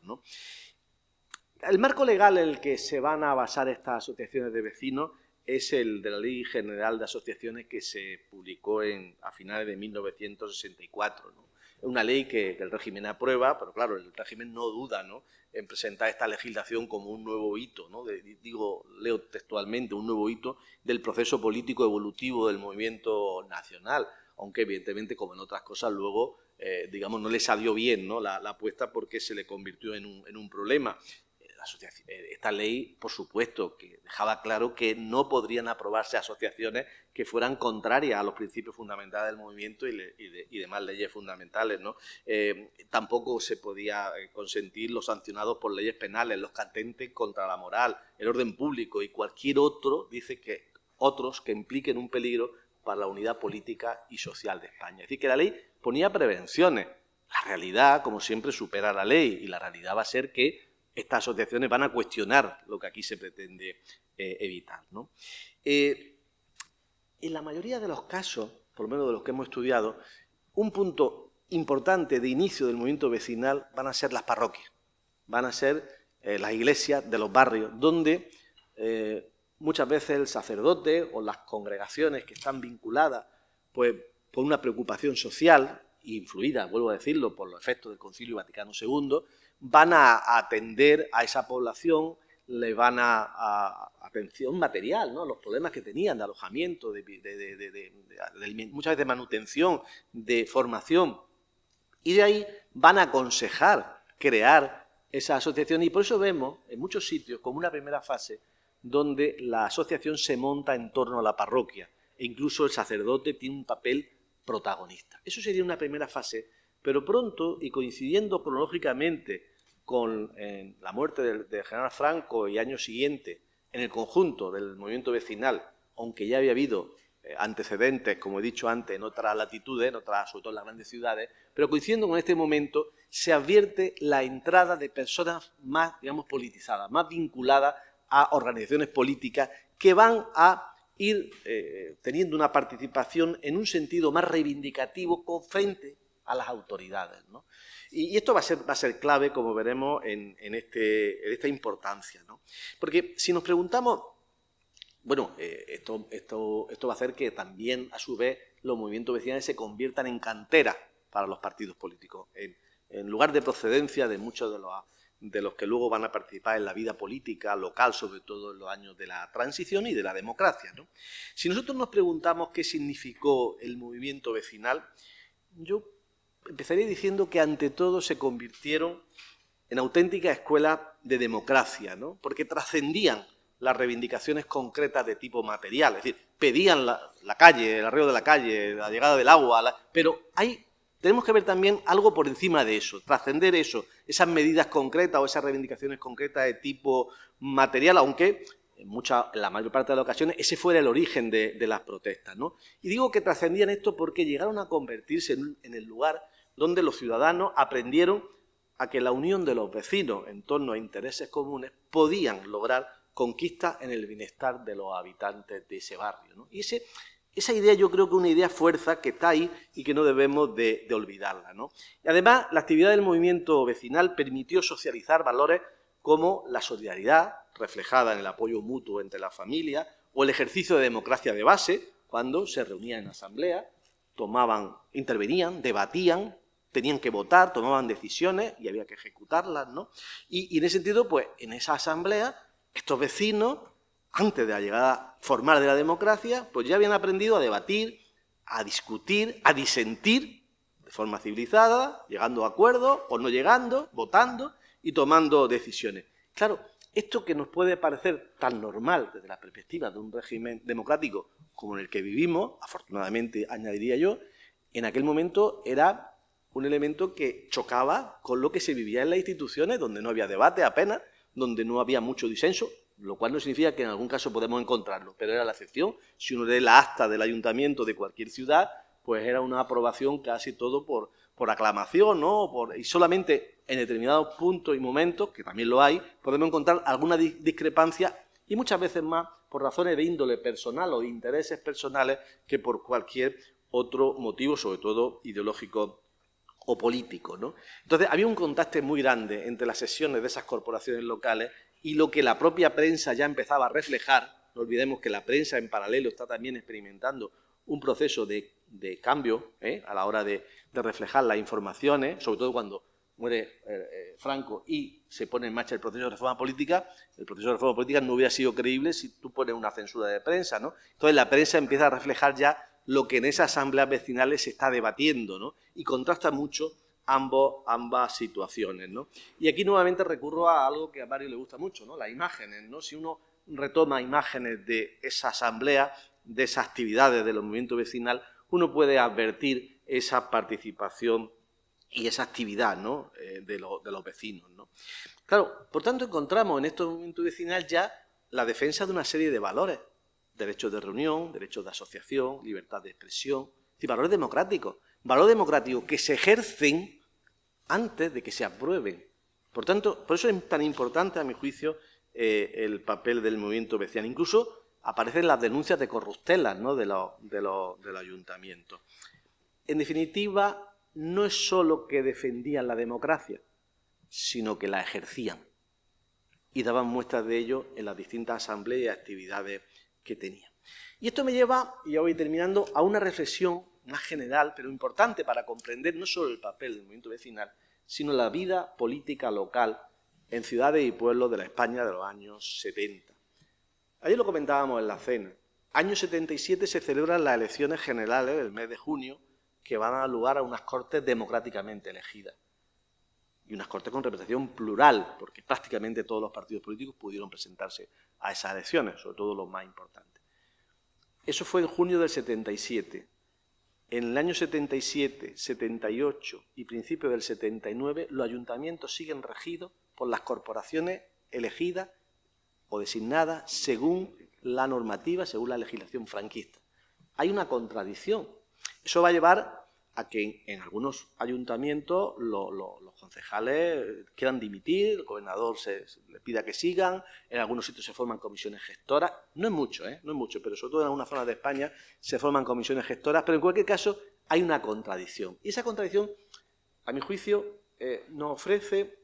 El marco legal en el que se van a basar estas asociaciones de vecinos es el de la Ley General de Asociaciones que se publicó en, a finales de 1964. ¿no? una ley que, el régimen aprueba, pero claro, el régimen no duda ¿no? en presentar esta legislación como un nuevo hito, ¿no? digo, leo textualmente, un nuevo hito del proceso político evolutivo del movimiento nacional, aunque evidentemente, como en otras cosas, luego, eh, digamos, no le salió bien ¿no? La, apuesta porque se le convirtió en un problema. Eh, esta ley, por supuesto, que dejaba claro que no podrían aprobarse asociaciones que fueran contrarias a los principios fundamentales del movimiento y, demás leyes fundamentales. ¿no? Eh, tampoco se podía eh, consentir los sancionados por leyes penales, los catentes contra la moral, el orden público y cualquier otro, dice que otros que impliquen un peligro para la unidad política y social de España. Es decir, que la ley ponía prevenciones. La realidad, como siempre, supera la ley y la realidad va a ser que estas asociaciones van a cuestionar lo que aquí se pretende eh, evitar. ¿no? Eh, en la mayoría de los casos, por lo menos de los que hemos estudiado, un punto importante de inicio del movimiento vecinal van a ser las parroquias, van a ser eh, las iglesias de los barrios, donde muchas veces el sacerdote o las congregaciones que están vinculadas pues, por una preocupación social, influida, vuelvo a decirlo, por los efectos del Concilio Vaticano II, van a atender a esa población, le van a, atención material, ¿no? los problemas que tenían de alojamiento, muchas veces de manutención, de formación, y de ahí van a aconsejar crear esa asociación. Y por eso vemos en muchos sitios, como una primera fase, donde la asociación se monta en torno a la parroquia, e incluso el sacerdote tiene un papel protagonista. Eso sería una primera fase, pero pronto y coincidiendo cronológicamente con la muerte del, general Franco y año siguiente en el conjunto del movimiento vecinal, aunque ya había habido eh, antecedentes, como he dicho antes, en otras latitudes, en otras, sobre todo en las grandes ciudades, pero coincidiendo con este momento, se advierte la entrada de personas más, digamos, politizadas, más vinculadas a organizaciones políticas que van a ir eh, teniendo una participación en un sentido más reivindicativo con frente a las autoridades. ¿no? Y, esto va a, ser, va a ser clave, como veremos, en, en, este, esta importancia. ¿no? Porque si nos preguntamos, bueno, eh, esto, esto, esto va a hacer que también, a su vez, los movimientos vecinales se conviertan en cantera para los partidos políticos, en, en lugar de procedencia de muchos de los de los que luego van a participar en la vida política local, sobre todo en los años de la transición y de la democracia. ¿no? Si nosotros nos preguntamos qué significó el movimiento vecinal, yo empezaría diciendo que ante todo se convirtieron en auténtica escuela de democracia, ¿no? porque trascendían las reivindicaciones concretas de tipo material, es decir, pedían la, calle, el arreo de la calle, la llegada del agua, pero hay, tenemos que ver también algo por encima de eso, trascender eso, esas medidas concretas o esas reivindicaciones concretas de tipo material, aunque en la mayor parte de las ocasiones, ese fuera el origen de, las protestas. Y digo que trascendían esto porque llegaron a convertirse en, el lugar donde los ciudadanos aprendieron a que la unión de los vecinos en torno a intereses comunes podían lograr conquistas en el bienestar de los habitantes de ese barrio. Y esa idea yo creo que es una idea fuerza que está ahí y que no debemos de, olvidarla. Y además, la actividad del movimiento vecinal permitió socializar valores como la solidaridad, reflejada en el apoyo mutuo entre la familia, o el ejercicio de democracia de base, cuando se reunían en asamblea, tomaban, intervenían, debatían, tenían que votar, tomaban decisiones y había que ejecutarlas, ¿no? Y, en ese sentido, pues, en esa asamblea, estos vecinos, antes de la llegada formal de la democracia, pues ya habían aprendido a debatir, a discutir, a disentir de forma civilizada, llegando a acuerdos o no llegando, votando y tomando decisiones. Claro, esto que nos puede parecer tan normal desde la perspectiva de un régimen democrático como en el que vivimos, afortunadamente añadiría yo, en aquel momento era un elemento que chocaba con lo que se vivía en las instituciones, donde no había debate apenas, donde no había mucho disenso, lo cual no significa que en algún caso podemos encontrarlo, pero era la excepción. Si uno lee la acta del ayuntamiento de cualquier ciudad, pues era una aprobación casi todo por por aclamación, ¿no? y solamente en determinados puntos y momentos, que también lo hay, podemos encontrar alguna discrepancia y muchas veces más por razones de índole personal o de intereses personales que por cualquier otro motivo, sobre todo ideológico o político. ¿no? Entonces, había un contacto muy grande entre las sesiones de esas corporaciones locales y lo que la propia prensa ya empezaba a reflejar. No olvidemos que la prensa en paralelo está también experimentando un proceso de, de cambio ¿eh? a la hora de, de reflejar las informaciones, sobre todo cuando muere eh, eh, Franco y se pone en marcha el proceso de reforma política, el proceso de reforma política no hubiera sido creíble si tú pones una censura de prensa, ¿no? Entonces la prensa empieza a reflejar ya lo que en esas asambleas vecinales se está debatiendo, ¿no? Y contrasta mucho ambos, ambas situaciones, Y aquí nuevamente recurro a algo que a Mario le gusta mucho, ¿no? Las imágenes, ¿no? Si uno retoma imágenes de esa asamblea, de esas actividades de los movimientos vecinal, uno puede advertir esa participación y esa actividad eh, de, los vecinos. Claro, por tanto encontramos en este movimientos vecinal ya la defensa de una serie de valores, derechos de reunión, derechos de asociación, libertad de expresión, y valores democráticos, valores democráticos que se ejercen antes de que se aprueben. Por tanto, por eso es tan importante, a mi juicio, eh, el papel del movimiento vecinal. Incluso aparecen las denuncias de corruptelas de de del ayuntamiento. En definitiva, no es solo que defendían la democracia, sino que la ejercían y daban muestras de ello en las distintas asambleas y actividades que tenían. Y esto me lleva, y ya voy terminando, a una reflexión más general, pero importante para comprender no solo el papel del movimiento vecinal, sino la vida política local en ciudades y pueblos de la España de los años 70. Ayer lo comentábamos en la cena. Año 77 se celebran las elecciones generales del mes de junio que van a dar lugar a unas cortes democráticamente elegidas. Y unas cortes con representación plural, porque prácticamente todos los partidos políticos pudieron presentarse a esas elecciones, sobre todo los más importantes. Eso fue en junio del 77. En el año 77, 78 y principio del 79, los ayuntamientos siguen regidos por las corporaciones elegidas o designadas según la normativa, según la legislación franquista. Hay una contradicción eso va a llevar a que en algunos ayuntamientos los concejales quieran dimitir, el gobernador se, le pida que sigan, en algunos sitios se forman comisiones gestoras, no es mucho, ¿eh? no es mucho, pero sobre todo en algunas zonas de España se forman comisiones gestoras, pero en cualquier caso hay una contradicción. Y esa contradicción, a mi juicio, eh, nos ofrece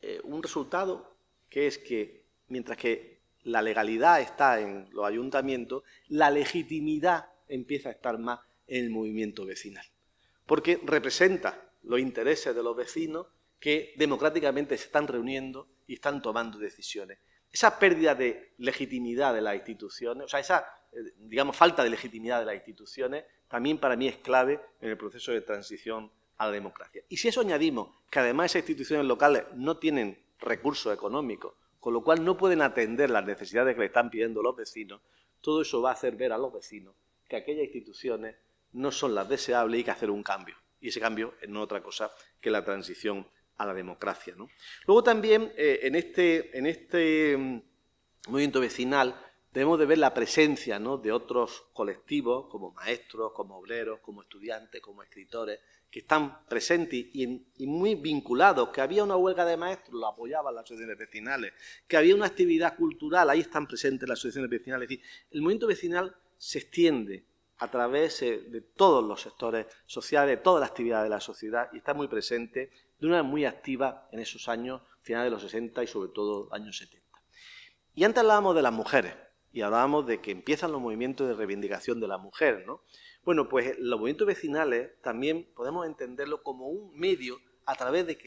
eh, un resultado que es que mientras que la legalidad está en los ayuntamientos, la legitimidad empieza a estar más en el movimiento vecinal, porque representa los intereses de los vecinos que democráticamente se están reuniendo y están tomando decisiones. Esa pérdida de legitimidad de las instituciones, o sea, esa, eh, digamos, falta de legitimidad de las instituciones, también para mí es clave en el proceso de transición a la democracia. Y si eso añadimos, que además esas instituciones locales no tienen recursos económicos, con lo cual no pueden atender las necesidades que le están pidiendo los vecinos, todo eso va a hacer ver a los vecinos que aquellas instituciones no son las deseables y hay que hacer un cambio. Y ese cambio es no otra cosa que la transición a la democracia. ¿no? Luego también eh, en, este, en este mm, movimiento vecinal tenemos de ver la presencia de otros colectivos, como maestros, como obreros, como estudiantes, como escritores, que están presentes y, muy vinculados, que había una huelga de maestros, lo apoyaban las asociaciones vecinales, que había una actividad cultural, ahí están presentes las asociaciones vecinales. Es decir, el movimiento vecinal se extiende a través eh, de todos los sectores sociales, de toda la actividad de la sociedad y está muy presente de una manera muy activa en esos años, finales de los 60 y sobre todo años 70. Y antes hablábamos de las mujeres y hablábamos de que empiezan los movimientos de reivindicación de la mujer, ¿no? Bueno, pues los movimientos vecinales también podemos entenderlo como un medio a través del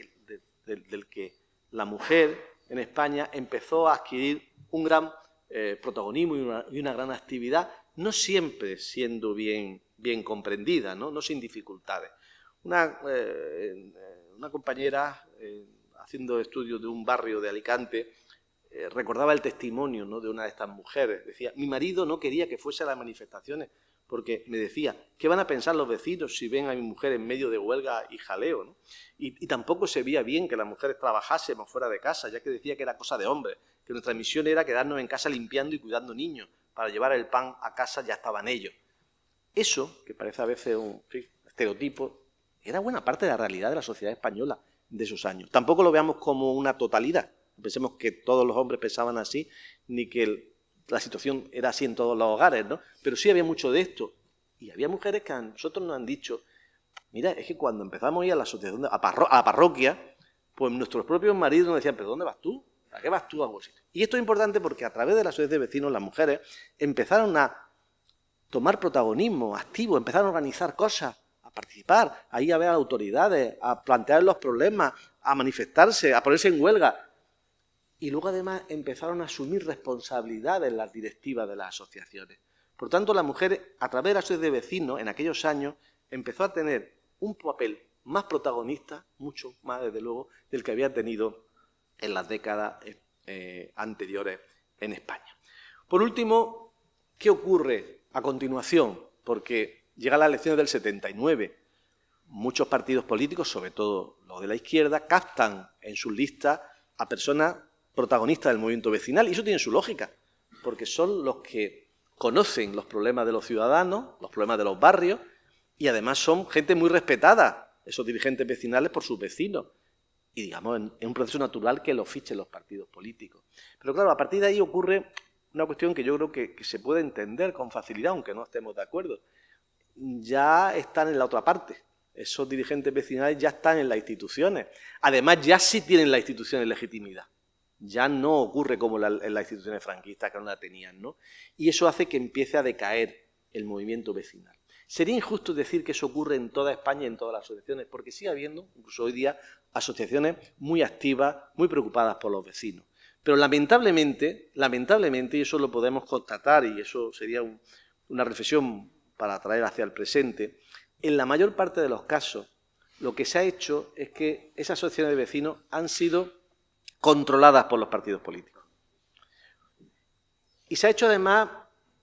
que la mujer en España empezó a adquirir un gran eh, protagonismo y una, y una gran actividad no siempre siendo bien, comprendida, ¿no? no sin dificultades. Una, eh, compañera, eh, haciendo estudios de un barrio de Alicante, eh, recordaba el testimonio ¿no? de una de estas mujeres. Decía, mi marido no quería que fuese a las manifestaciones porque me decía, ¿qué van a pensar los vecinos si ven a mi mujer en medio de huelga y jaleo? Y, tampoco se veía bien que las mujeres trabajásemos fuera de casa, ya que decía que era cosa de hombre, que nuestra misión era quedarnos en casa limpiando y cuidando niños, para llevar el pan a casa ya estaban ellos. Eso, que parece a veces un estereotipo, era buena parte de la realidad de la sociedad española de esos años. Tampoco lo veamos como una totalidad. Pensemos que todos los hombres pensaban así, ni que la situación era así en todos los hogares, ¿no? Pero sí había mucho de esto. Y había mujeres que a nosotros nos han dicho, mira, es que cuando empezamos a ir a la asociación, a la parroquia, pues nuestros propios maridos nos decían, pero ¿dónde vas tú? qué vas tú a Y esto es importante porque a través de las sociedades de vecinos, las mujeres empezaron a tomar protagonismo activo, empezaron a organizar cosas, a participar, a ir a ver a autoridades, a plantear los problemas, a manifestarse, a ponerse en huelga. Y luego además empezaron a asumir responsabilidades en las directivas de las asociaciones. Por tanto, las mujeres, a través de las sociedades de vecinos, en aquellos años, empezó a tener un papel más protagonista, mucho más desde luego, del que había tenido en las décadas eh, anteriores en España. Por último, ¿qué ocurre a continuación? Porque llegan las elecciones del 79. Muchos partidos políticos, sobre todo los de la izquierda, captan en sus listas a personas protagonistas del movimiento vecinal. Y eso tiene su lógica, porque son los que conocen los problemas de los ciudadanos, los problemas de los barrios, y además son gente muy respetada, esos dirigentes vecinales, por sus vecinos y digamos, es un proceso natural que lo fichen los partidos políticos. Pero claro, a partir de ahí ocurre una cuestión que yo creo que, se puede entender con facilidad, aunque no estemos de acuerdo. Ya están en la otra parte. Esos dirigentes vecinales ya están en las instituciones. Además, ya sí tienen las instituciones legitimidad. Ya no ocurre como en las instituciones franquistas que no la tenían, ¿no? Y eso hace que empiece a decaer el movimiento vecinal. Sería injusto decir que eso ocurre en toda España en todas las asociaciones, porque sigue habiendo, incluso hoy día, asociaciones muy activas, muy preocupadas por los vecinos. Pero lamentablemente, lamentablemente, y eso lo podemos constatar, y eso sería una reflexión para traer hacia el presente, en la mayor parte de los casos, lo que se ha hecho es que esas asociaciones de vecinos han sido controladas por los partidos políticos. Y se ha hecho además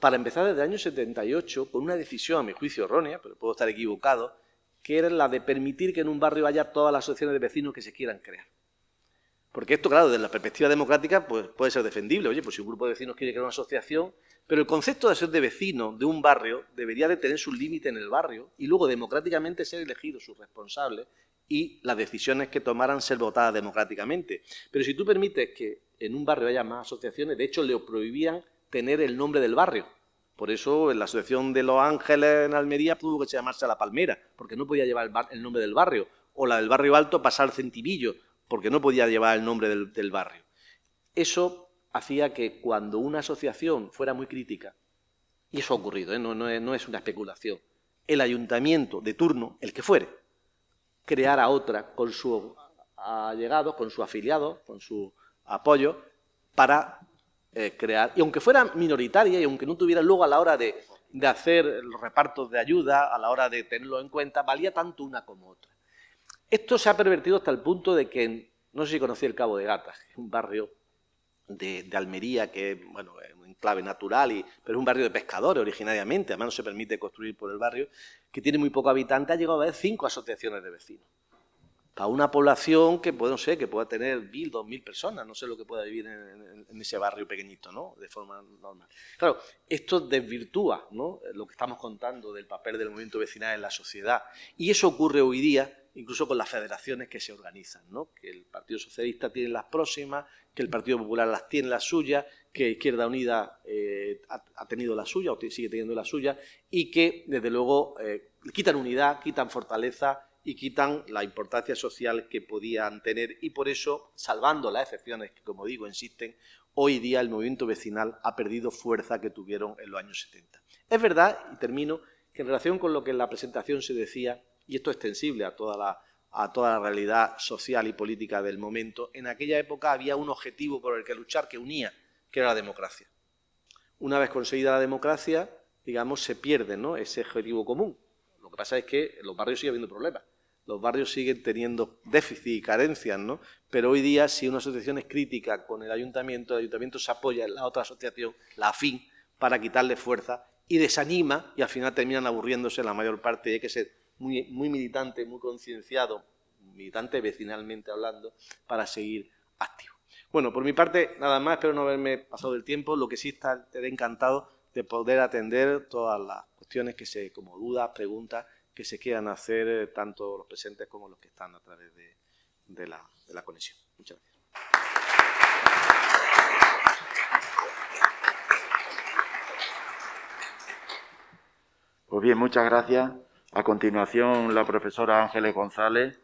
para empezar desde el año 78 con una decisión, a mi juicio errónea, pero puedo estar equivocado, que era la de permitir que en un barrio haya todas las asociaciones de vecinos que se quieran crear. Porque esto, claro, desde la perspectiva democrática pues, puede ser defendible. Oye, pues si un grupo de vecinos quiere crear una asociación, pero el concepto de ser de vecino de un barrio debería de tener su límite en el barrio y luego democráticamente ser elegido sus responsables y las decisiones que tomaran ser votadas democráticamente. Pero si tú permites que en un barrio haya más asociaciones, de hecho le prohibían tener el nombre del barrio. Por eso en la Asociación de los Ángeles en Almería tuvo que llamarse La Palmera, porque no podía llevar el, nombre del barrio. O la del barrio alto pasar Centibillo, porque no podía llevar el nombre del, barrio. Eso hacía que cuando una asociación fuera muy crítica, y eso ha ocurrido, ¿eh? no, es, una especulación, el ayuntamiento de turno, el que fuere, creara otra con su allegado, con su afiliado, con su apoyo, para eh, crear, y aunque fuera minoritaria y aunque no tuviera luego a la hora de, hacer los repartos de ayuda, a la hora de tenerlo en cuenta, valía tanto una como otra. Esto se ha pervertido hasta el punto de que, no sé si conocí el Cabo de Gatas, un barrio de, Almería, que es un enclave natural, y, pero es un barrio de pescadores originariamente, además no se permite construir por el barrio, que tiene muy poco habitante, ha llegado a haber cinco asociaciones de vecinos para una población que pues, sé, que pueda tener mil, dos mil personas, no sé lo que pueda vivir en, ese barrio pequeñito, ¿no? De forma normal. Claro, esto desvirtúa, Lo que estamos contando del papel del movimiento vecinal en la sociedad. Y eso ocurre hoy día incluso con las federaciones que se organizan, ¿no? que el Partido Socialista tiene las próximas, que el Partido Popular las tiene las suyas, que Izquierda Unida eh, ha, tenido la suya o sigue teniendo la suya, y que desde luego eh, quitan unidad, quitan fortaleza y quitan la importancia social que podían tener y por eso, salvando las excepciones que, como digo, existen, hoy día el movimiento vecinal ha perdido fuerza que tuvieron en los años 70. Es verdad, y termino, que en relación con lo que en la presentación se decía, y esto es extensible a toda la, a toda la realidad social y política del momento, en aquella época había un objetivo por el que luchar que unía, que era la democracia. Una vez conseguida la democracia, digamos, se pierde ¿no? ese objetivo común. Lo que pasa es que en los barrios sigue habiendo problemas los barrios siguen teniendo déficit y carencias, ¿no? Pero hoy día, si una asociación es crítica con el ayuntamiento, el ayuntamiento se apoya en la otra asociación, la afín, para quitarle fuerza y desanima y al final terminan aburriéndose la mayor parte y hay que ser muy, militante, muy concienciado, militante vecinalmente hablando, para seguir activo. Bueno, por mi parte, nada más, espero no haberme pasado el tiempo, lo que sí estaré encantado de poder atender todas las cuestiones que se, como dudas, preguntas que se quieran hacer eh, tanto los presentes como los que están a través de, de, la, de la conexión. Muchas gracias. Pues bien, muchas gracias. A continuación, la profesora Ángeles González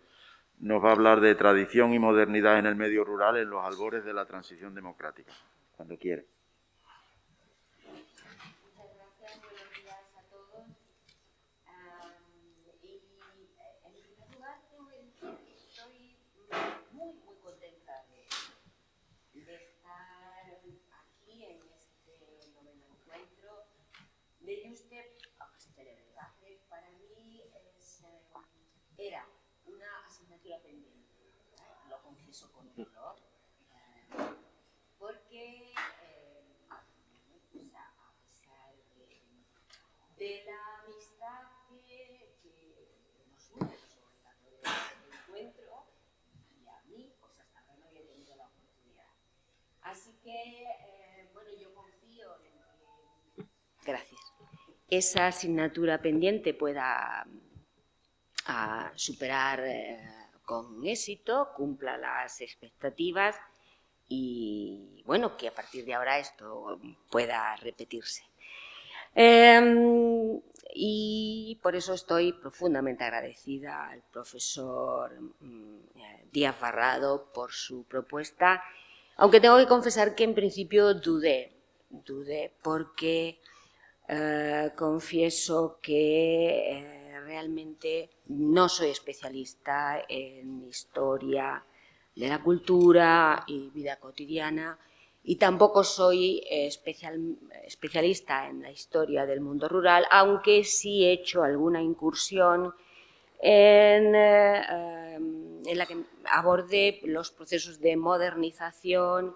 nos va a hablar de tradición y modernidad en el medio rural en los albores de la transición democrática, cuando quiera. era una asignatura pendiente, lo confieso con dolor, mm. eh, porque eh, a pesar de, la amistad que, nos une, sobre todo el encuentro, y a mí, pues hasta ahora no había tenido la oportunidad. Así que, eh, bueno, yo confío en que... Gracias. Esa asignatura pendiente pueda a superar eh, con éxito, cumpla las expectativas y bueno, que a partir de ahora esto pueda repetirse. Em, y por eso estoy profundamente agradecida al profesor mm, eh, Díaz Barrado por su propuesta, aunque tengo que confesar que en principio dudé, dudé porque eh, confieso que realmente no soy especialista en historia de la cultura y vida cotidiana y tampoco soy especialista en la historia del mundo rural, aunque sí he hecho alguna incursión en, eh, em, en la que abordé los procesos de modernización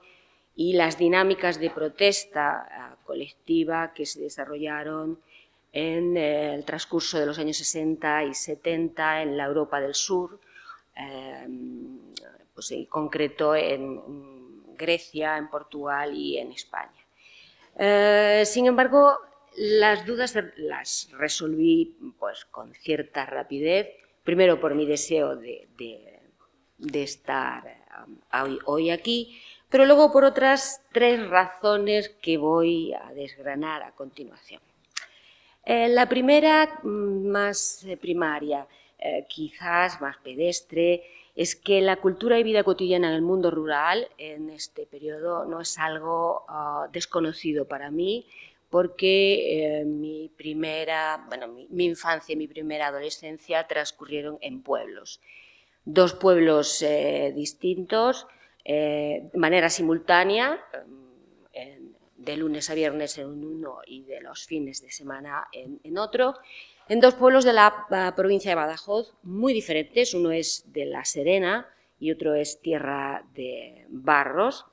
y las dinámicas de protesta colectiva que se desarrollaron en el transcurso de los años 60 y 70 en la Europa del Sur, em, pues, en concreto en Grecia, en Portugal y en España. Eh, sin embargo, las dudas las resolví pues, con cierta rapidez, primero por mi deseo de, estar um, hoy aquí, pero luego por otras tres razones que voy a desgranar a continuación. Eh, la primera, mm, más eh, primaria, eh, quizás más pedestre, es que la cultura y vida cotidiana en el mundo rural en este periodo no es algo ah, desconocido para mí, porque mi primera, bueno, mi, infancia y mi primera adolescencia transcurrieron en pueblos. Dos pueblos distintos, de manera simultánea, em, de lunes a viernes en uno y de los fines de semana en, otro, en dos pueblos de la ah, provincia de Badajoz muy diferentes. Uno es de La Serena y otro es Tierra de Barros.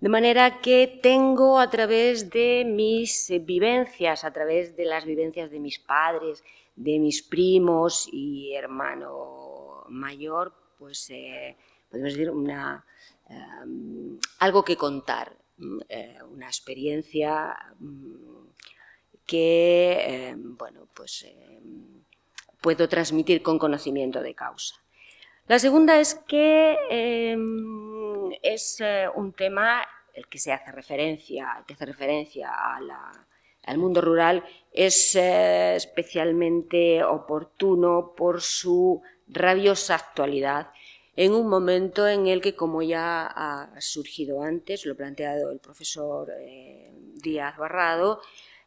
De manera que tengo a través de mis vivencias, a través de las vivencias de mis padres, de mis primos y hermano mayor, pues eh, podemos decir una, eh, algo que contar. Mm, eh, una experiencia mm, que eh, bueno, pues, eh, puedo transmitir con conocimiento de causa. La segunda es que es un tema que se hace referencia, que hace referencia al mundo rural, es especialmente oportuno por su rabiosa actualidad en un momento en el que, como ya ha surgido antes, lo ha planteado el profesor eh, Díaz Barrado,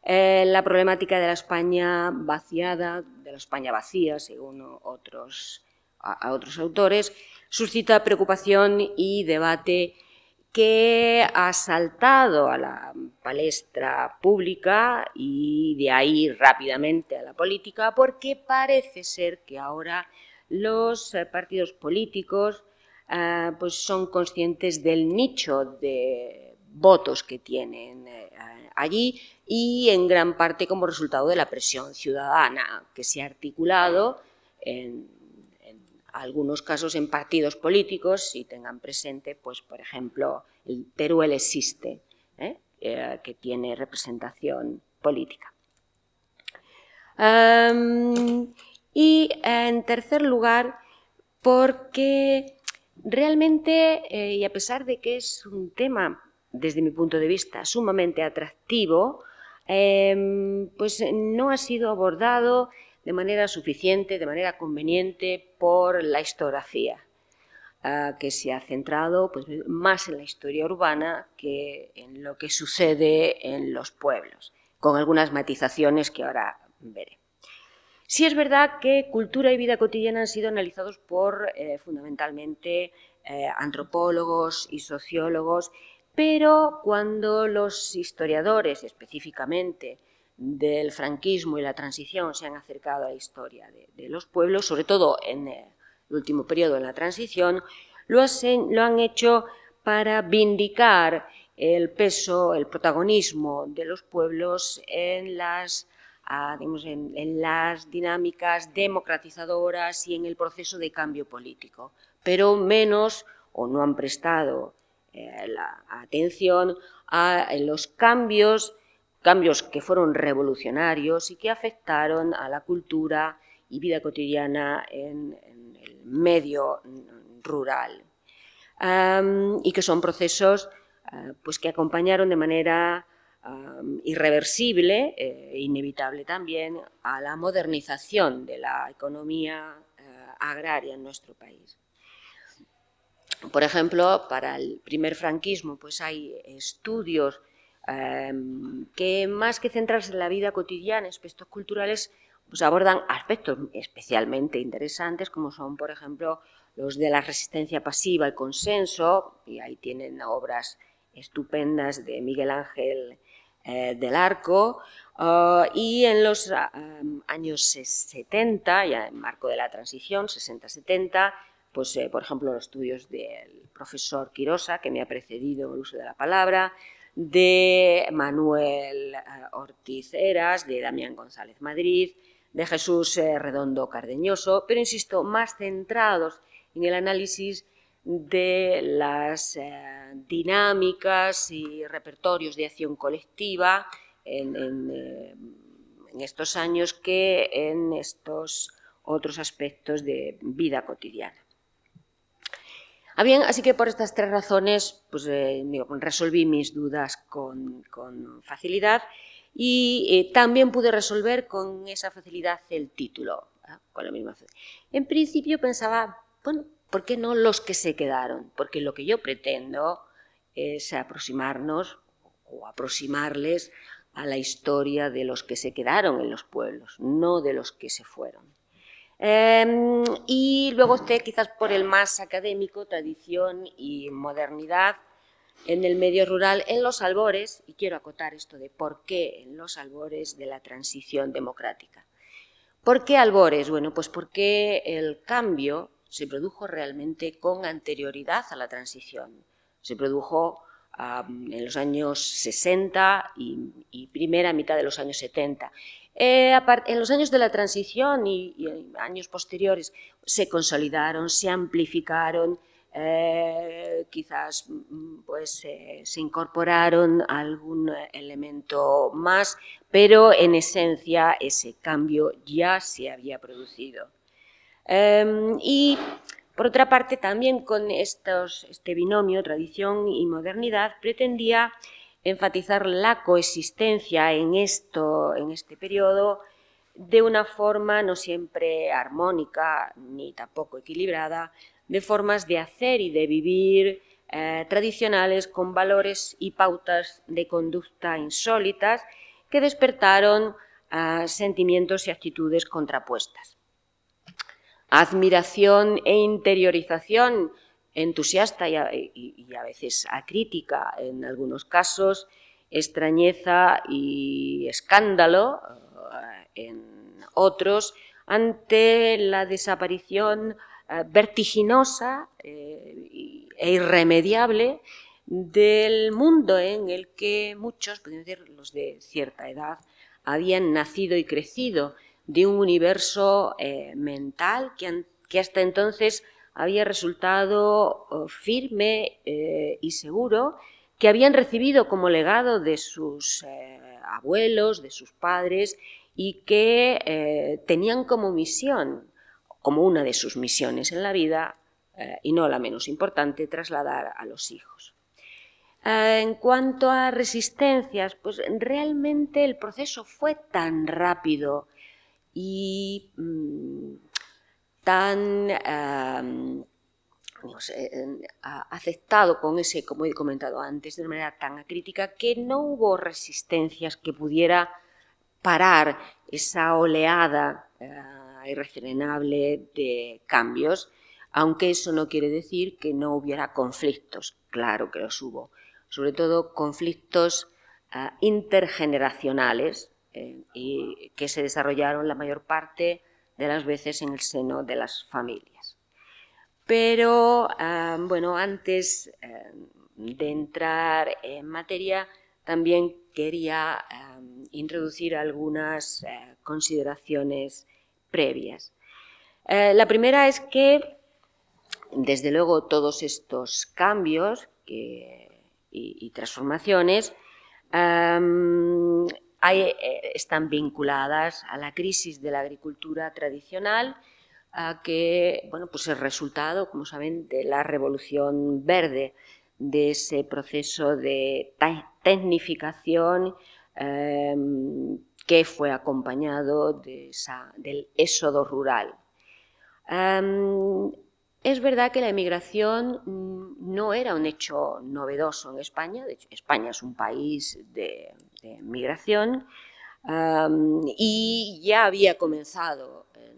eh, la problemática de la España vaciada, de la España vacía, según otros autores, suscita preocupación y debate que ha saltado a la palestra pública y de ahí rápidamente a la política, porque parece ser que ahora los eh, partidos políticos eh, pues son conscientes del nicho de votos que tienen eh, allí y en gran parte como resultado de la presión ciudadana que se ha articulado en, algunos casos en partidos políticos, si tengan presente, pues por ejemplo, el Teruel existe, que tiene representación política. Em, y eh, en tercer lugar, porque realmente, eh, y a pesar de que es un tema, desde mi punto de vista, sumamente atractivo, em, pues no ha sido abordado de manera suficiente, de manera conveniente por la historiografía, ah, que se ha centrado pues, más en la historia urbana que en lo que sucede en los pueblos, con algunas matizaciones que ahora veré. Sí es verdad que cultura y vida cotidiana han sido analizados por eh, fundamentalmente eh, antropólogos y sociólogos, pero cuando los historiadores específicamente del franquismo y la transición se han acercado a la historia de, los pueblos, sobre todo en el último periodo, de la transición, lo han hecho para vindicar el peso, el protagonismo de los pueblos en las en, las dinámicas democratizadoras y en el proceso de cambio político, pero menos o no han prestado eh, la atención a los cambios, cambios que fueron revolucionarios y que afectaron a la cultura y vida cotidiana en, el medio rural. y que son procesos eh, pues que acompañaron de manera irreversible, e inevitable también, a la modernización de la economía eh, agraria en nuestro país. Por ejemplo, para el primer franquismo pues hay estudios em, que más que centrarse en la vida cotidiana, aspectos culturales, pues abordan aspectos especialmente interesantes como son, por ejemplo, los de la resistencia pasiva, el consenso, y ahí tienen obras estupendas de Miguel Ángel eh, del arco. Ah, y en los años 70, ya en marco de la transición, 60-70, pues, eh, por ejemplo, los estudios del profesor Quirosa, que me ha precedido en el uso de la palabra, de Manuel Ortizeras eh, Ortiz de Damián González Madrid, de Jesús Redondo Cardeñoso, pero insisto, más centrados en el análisis de las eh, dinámicas y repertorios de acción colectiva eh, en, estos años que en estos otros aspectos de vida cotidiana. Ah, así que por estas tres razones pues, eh, resolví mis dudas con, facilidad y también pude resolver con esa facilidad el título. Con la misma En principio pensaba, bueno, ¿Por qué no los que se quedaron? Porque lo que yo pretendo es aproximarnos o aproximarles a la historia de los que se quedaron en los pueblos, no de los que se fueron. Em, y luego usted, quizás por el más académico, tradición y modernidad, en el medio rural, en los albores, y quiero acotar esto de por qué en los albores de la transición democrática. ¿Por qué albores? Bueno, pues porque el cambio se produjo realmente con anterioridad a la transición. Se produjo en los años 60 y, primera mitad de los años 70. Eh, en los años de la transición y, años posteriores se consolidaron, se amplificaron, eh, quizás mm, pues, eh, se incorporaron algún elemento más, pero en esencia ese cambio ya se había producido. Em, y por otra parte, también con este binomio, tradición y modernidad, pretendía enfatizar la coexistencia en, este periodo de una forma no siempre armónica ni tampoco equilibrada, de formas de hacer y de vivir eh, tradicionales con valores y pautas de conducta insólitas que despertaron ah, sentimientos y actitudes contrapuestas admiración e interiorización entusiasta y a, veces acrítica en algunos casos, extrañeza y escándalo eh, en otros, ante la desaparición eh, vertiginosa eh, e irremediable del mundo en el que muchos, podemos decir los de cierta edad, habían nacido y crecido de un universo eh, mental que, hasta entonces había resultado oh, firme eh, y seguro, que habían recibido como legado de sus eh, abuelos, de sus padres, y que tenían como misión, como una de sus misiones en la vida, y no la menos importante, trasladar a los hijos. En cuanto a resistencias, pues realmente el proceso fue tan rápido y mm, tan em, aceptado con ese, como he comentado antes, de una manera tan acrítica, que no hubo resistencias que pudiera parar esa oleada eh, irrefrenable de cambios, aunque eso no quiere decir que no hubiera conflictos, claro que los hubo, sobre todo conflictos eh, intergeneracionales, eh, y que se desarrollaron la mayor parte de las veces en el seno de las familias. Pero ah, bueno, antes eh, de entrar en materia, también quería eh, introducir algunas consideraciones previas. la primera es que, desde luego, todos estos cambios y, transformaciones eh, están vinculadas a la crisis de la agricultura tradicional, que bueno, pues es resultado, como saben, de la revolución verde, de ese proceso de tecnificación em, que fue acompañado del éxodo rural. Em, es verdad que la emigración mm, no era un hecho novedoso en España, de hecho, España es un país de migración y ya había comenzado, eh,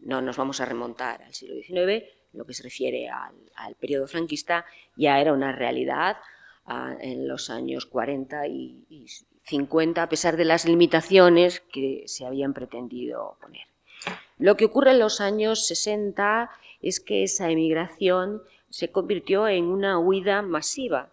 no nos vamos a remontar al siglo XIX, lo que se refiere al, periodo franquista, ya era una realidad ah, en los años 40 y, y 50, a pesar de las limitaciones que se habían pretendido poner. Lo que ocurre en los años 60 es que esa emigración se convirtió en una huida masiva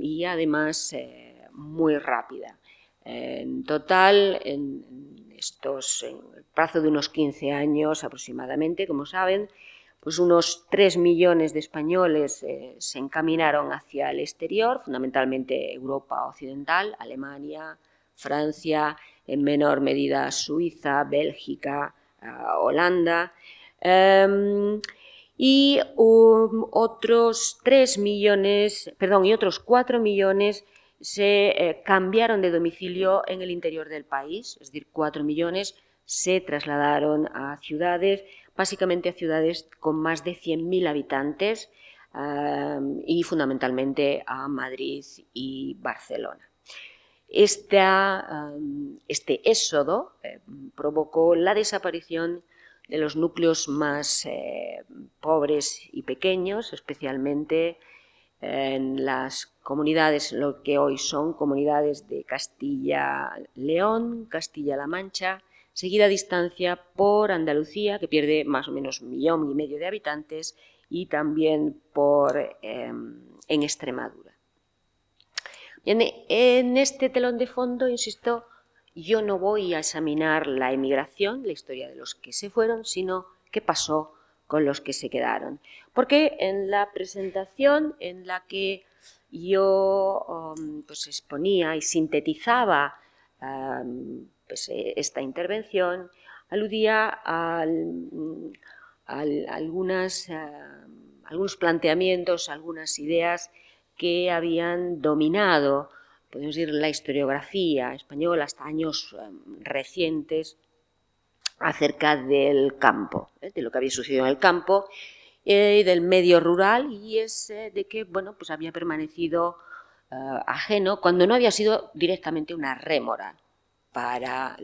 y además eh, muy rápida. En total, en estos, el plazo de unos 15 años aproximadamente, como saben, pues unos 3 millones de españoles eh, se encaminaron hacia el exterior, fundamentalmente Europa Occidental, Alemania, Francia, en menor medida Suiza, Bélgica, ah, Holanda. Em, y um, otros 3 millones, perdón, y otros 4 millones se eh, cambiaron de domicilio en el interior del país, es decir, 4 millones se trasladaron a ciudades, básicamente a ciudades con más de 100.000 habitantes um, y fundamentalmente a Madrid y Barcelona. Um, este éxodo eh, provocó la desaparición de los núcleos más eh, pobres y pequeños, especialmente en las comunidades, lo que hoy son comunidades de Castilla-León, Castilla-La Mancha, seguida a distancia por Andalucía, que pierde más o menos un millón y medio de habitantes, y también por, em, en Extremadura. en este telón de fondo, insisto, yo no voy a examinar la emigración, la historia de los que se fueron, sino qué pasó con los que se quedaron. Porque en la presentación en la que yo um, pues, exponía y sintetizaba um, pues, eh, esta intervención, aludía a, mm, algunas, eh, algunos planteamientos, algunas ideas que habían dominado podemos ir la historiografía española hasta años em, recientes acerca del campo, ¿eh? de lo que había sucedido en el campo eh, y del medio rural y es eh, de que bueno pues había permanecido ajeno cuando no había sido directamente una rémora para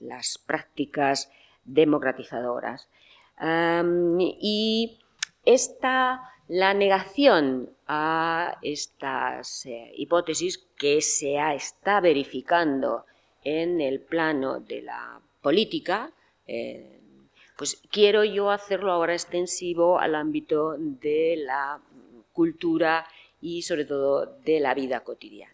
las prácticas democratizadoras em, y esta la negación a estas eh, hipótesis que se está verificando en el plano de la política, eh, pues quiero yo hacerlo ahora extensivo al ámbito de la cultura y sobre todo de la vida cotidiana.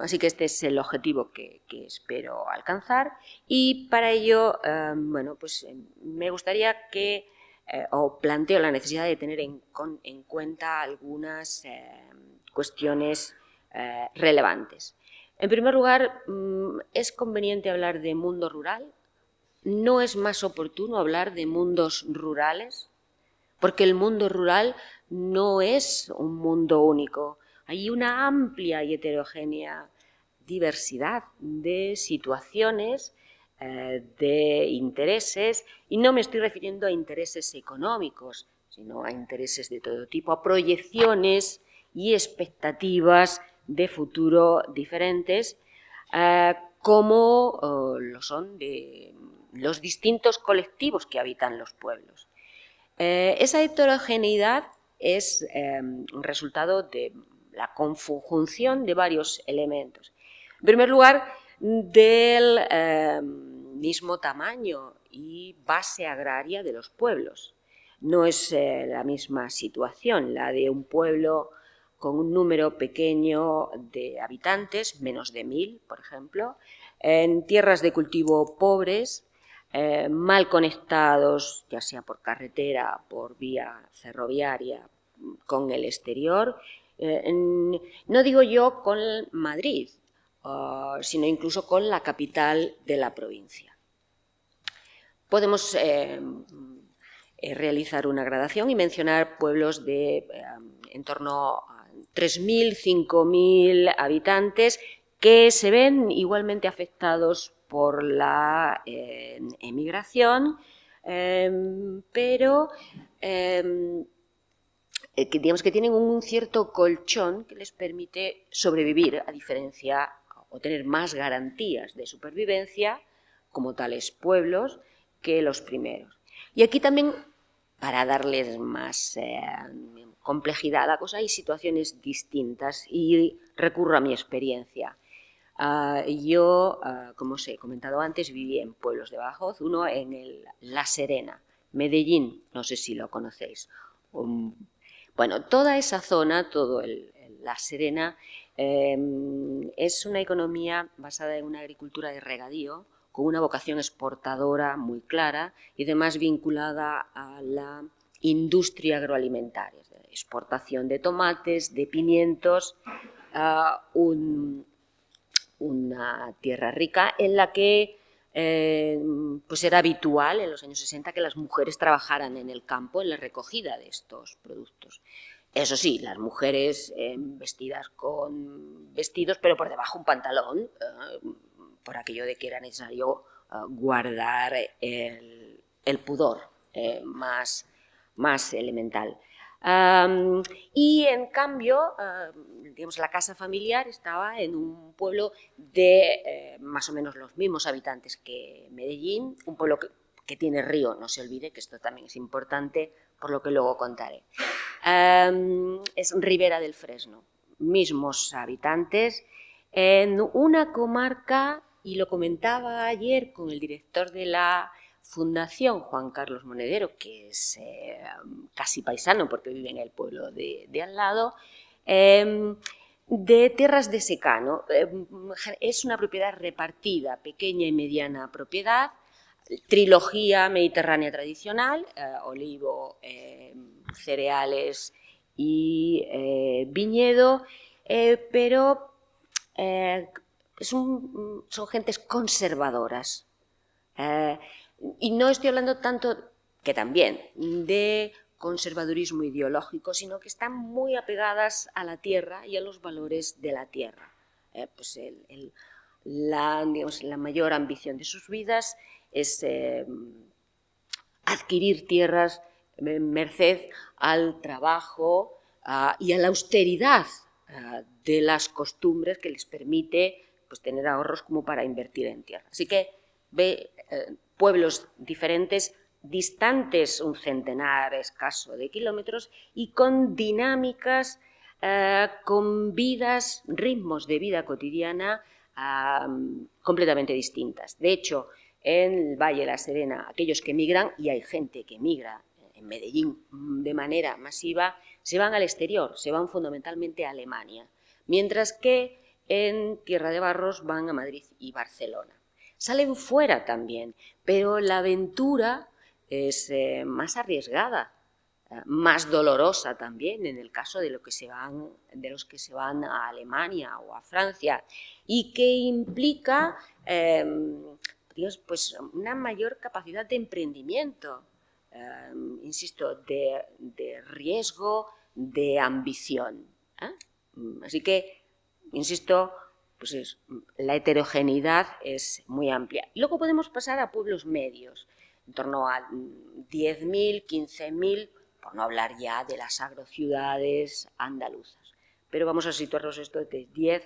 así que este es el objetivo que, espero alcanzar y para ello, bueno, pues em, me gustaría que eh, o planteo la necesidad de tener en, cuenta algunas eh, cuestiones eh, relevantes. En primer lugar, mm, es conveniente hablar de mundo rural. No es más oportuno hablar de mundos rurales, porque el mundo rural no es un mundo único. Hay una amplia y heterogénea diversidad de situaciones eh, de intereses, y no me estoy refiriendo a intereses económicos, sino a intereses de todo tipo, a proyecciones y expectativas de futuro diferentes, eh, como oh, lo son de los distintos colectivos que habitan los pueblos. Eh, esa heterogeneidad es em, un resultado de la conjunción de varios elementos. En primer lugar, del em, mismo tamaño y base agraria de los pueblos. No es eh, la misma situación la de un pueblo con un número pequeño de habitantes, menos de mil, por ejemplo, en tierras de cultivo pobres, eh, mal conectados, ya sea por carretera, por vía ferroviaria, con el exterior. Eh, no digo yo con Madrid, Ah, sino incluso con la capital de la provincia. Podemos eh, eh, realizar una gradación y mencionar pueblos de eh, en torno a 3.000, 5.000 habitantes que se ven igualmente afectados por la emigración, pero que digamos que tienen un cierto colchón que les permite sobrevivir, a diferencia o tener más garantías de supervivencia como tales pueblos que los primeros. Y aquí también, para darles más eh, complejidad a la cosa, hay situaciones distintas y recurro a mi experiencia. Ah, yo, ah, como os he comentado antes, viví en pueblos de Badajoz, uno en La Serena, Medellín, no sé si lo conocéis. Um, bueno, toda esa zona, todo La Serena, Em, es una economía basada en una agricultura de regadío, con una vocación exportadora muy clara y además vinculada a la industria agroalimentaria, exportación de tomates, de pimientos, una tierra rica en la que em, pues era habitual en los años 60 que las mujeres trabajaran en el campo en la recogida de estos productos. Eso sí, las mujeres em, vestidas con vestidos, pero por debajo un pantalón, eh, por aquello de que era necesario eh, guardar el, pudor eh, más, más elemental. y en cambio, digamos, la casa familiar estaba en un pueblo de más o menos los mismos habitantes que Medellín, un pueblo que, que, tiene río, no se olvide que esto también es importante por lo que luego contaré. Em, es Rivera del Fresno, mismos habitantes, en una comarca, y lo comentaba ayer con el director de la Fundación Juan Carlos Monedero, que es em, casi paisano porque vive en el pueblo de, al lado, em, de tierras de secano. es una propiedad repartida, pequeña y mediana propiedad, trilogía mediterránea tradicional, eh, olivo, eh, cereales y eh, viñedo, pero son, gentes conservadoras. y no estoy hablando tanto, que también, de conservadurismo ideológico, sino que están muy apegadas a la tierra y a los valores de la tierra. pues la mayor ambición de sus vidas es eh, adquirir tierras en eh, merced al trabajo ah, y a la austeridad ah, de las costumbres que les permite pues, tener ahorros como para invertir en tierra. Así que ve eh, pueblos diferentes, distantes un centenar escaso de kilómetros y con dinámicas, con vidas, ritmos de vida cotidiana ah, completamente distintas. De hecho, en el Valle de la Serena, aquellos que migran, y hay gente que migra en Medellín de manera masiva, se van al exterior, se van fundamentalmente a Alemania, mientras que en Tierra de Barros van a Madrid y Barcelona. Salen fuera también, pero la aventura es eh, más arriesgada, eh, más dolorosa también en el caso de, lo que se van, de los que se van a Alemania o a Francia y que implica eh, pues una mayor capacidad de emprendimiento, em, insisto, de, riesgo, de ambición. ¿eh? Así que, insisto, pues la heterogeneidad es muy amplia. luego podemos pasar a pueblos medios, en torno a 10.000, 15.000, por no hablar ya de las agrociudades andaluzas. Pero vamos a situarnos esto de 10,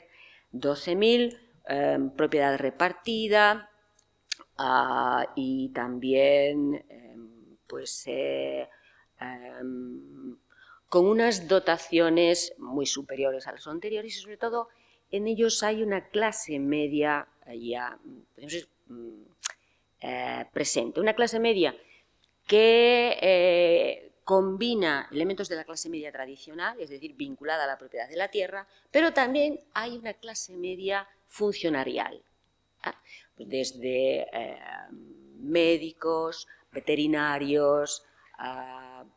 12.000, em, propiedad repartida, Ah, y también em, pues eh, em, con unas dotaciones muy superiores a las anteriores y sobre todo en ellos hay una clase media eh, ya mm, eh, presente, una clase media que combina elementos de la clase media tradicional, es decir, vinculada a la propiedad de la tierra, pero también hay una clase media funcionarial, ¿ah? desde eh, médicos, veterinarios,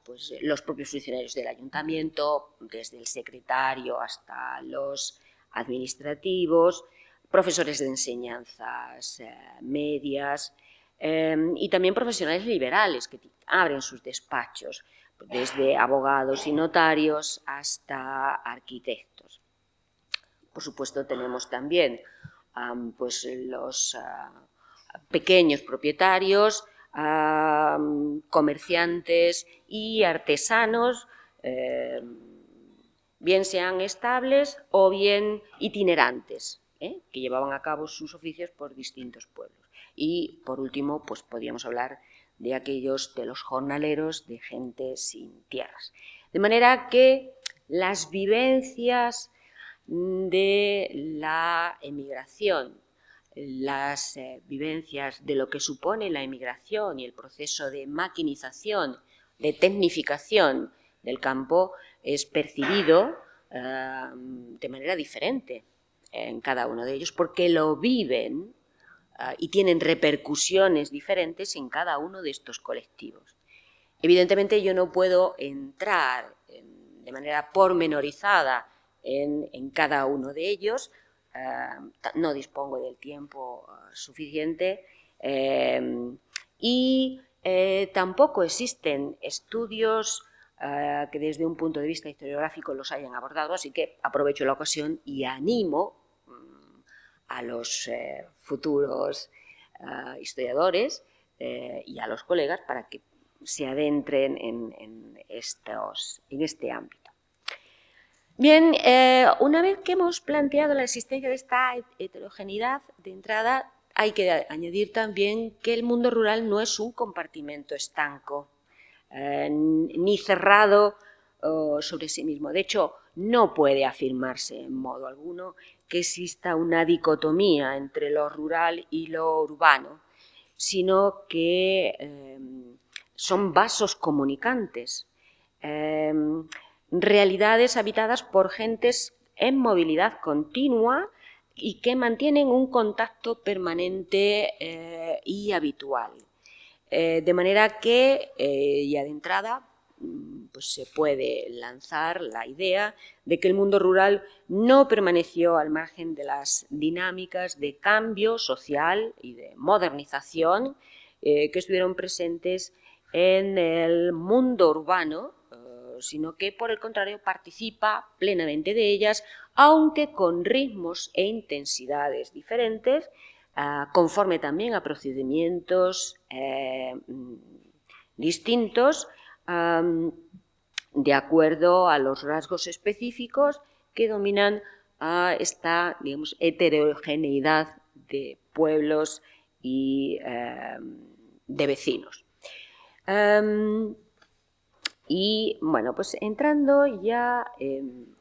pues, los propios funcionarios del ayuntamiento, desde el secretario hasta los administrativos, profesores de enseñanzas eh, medias em, y también profesionales liberales que abren sus despachos, desde abogados y notarios hasta arquitectos. Por supuesto, tenemos también pues los pequeños propietarios, comerciantes y artesanos, eh, bien sean estables o bien itinerantes, ¿eh? que llevaban a cabo sus oficios por distintos pueblos. Y por último, pues podríamos hablar de aquellos de los jornaleros, de gente sin tierras. De manera que las vivencias de la emigración, las eh, vivencias de lo que supone la emigración y el proceso de maquinización, de tecnificación del campo es percibido eh, de manera diferente en cada uno de ellos porque lo viven eh, y tienen repercusiones diferentes en cada uno de estos colectivos. Evidentemente yo no puedo entrar de manera pormenorizada en, cada uno de ellos. Ah, no dispongo del tiempo ah, suficiente em, y eh, tampoco existen estudios ah, que desde un punto de vista historiográfico los hayan abordado, así que aprovecho la ocasión y animo mm, a los eh, futuros historiadores eh, y a los colegas para que se adentren en, estos, en este ámbito. Bien, eh, una vez que hemos planteado la existencia de esta heterogeneidad de entrada, hay que añadir también que el mundo rural no es un compartimento estanco eh, ni cerrado sobre sí mismo. De hecho, no puede afirmarse en modo alguno que exista una dicotomía entre lo rural y lo urbano, sino que eh, son vasos comunicantes realidades habitadas por gentes en movilidad continua y que mantienen un contacto permanente eh, y habitual. Eh, de manera que, eh, ya de entrada, mm, pues se puede lanzar la idea de que el mundo rural no permaneció al margen de las dinámicas de cambio social y de modernización que estuvieron presentes en el mundo urbano sino que por el contrario participa plenamente de ellas, aunque con ritmos e intensidades diferentes, ah, conforme también a procedimientos eh, mm, distintos, de acuerdo a los rasgos específicos que dominan esta digamos, heterogeneidad de pueblos y eh, de vecinos. Y bueno, pues entrando ya un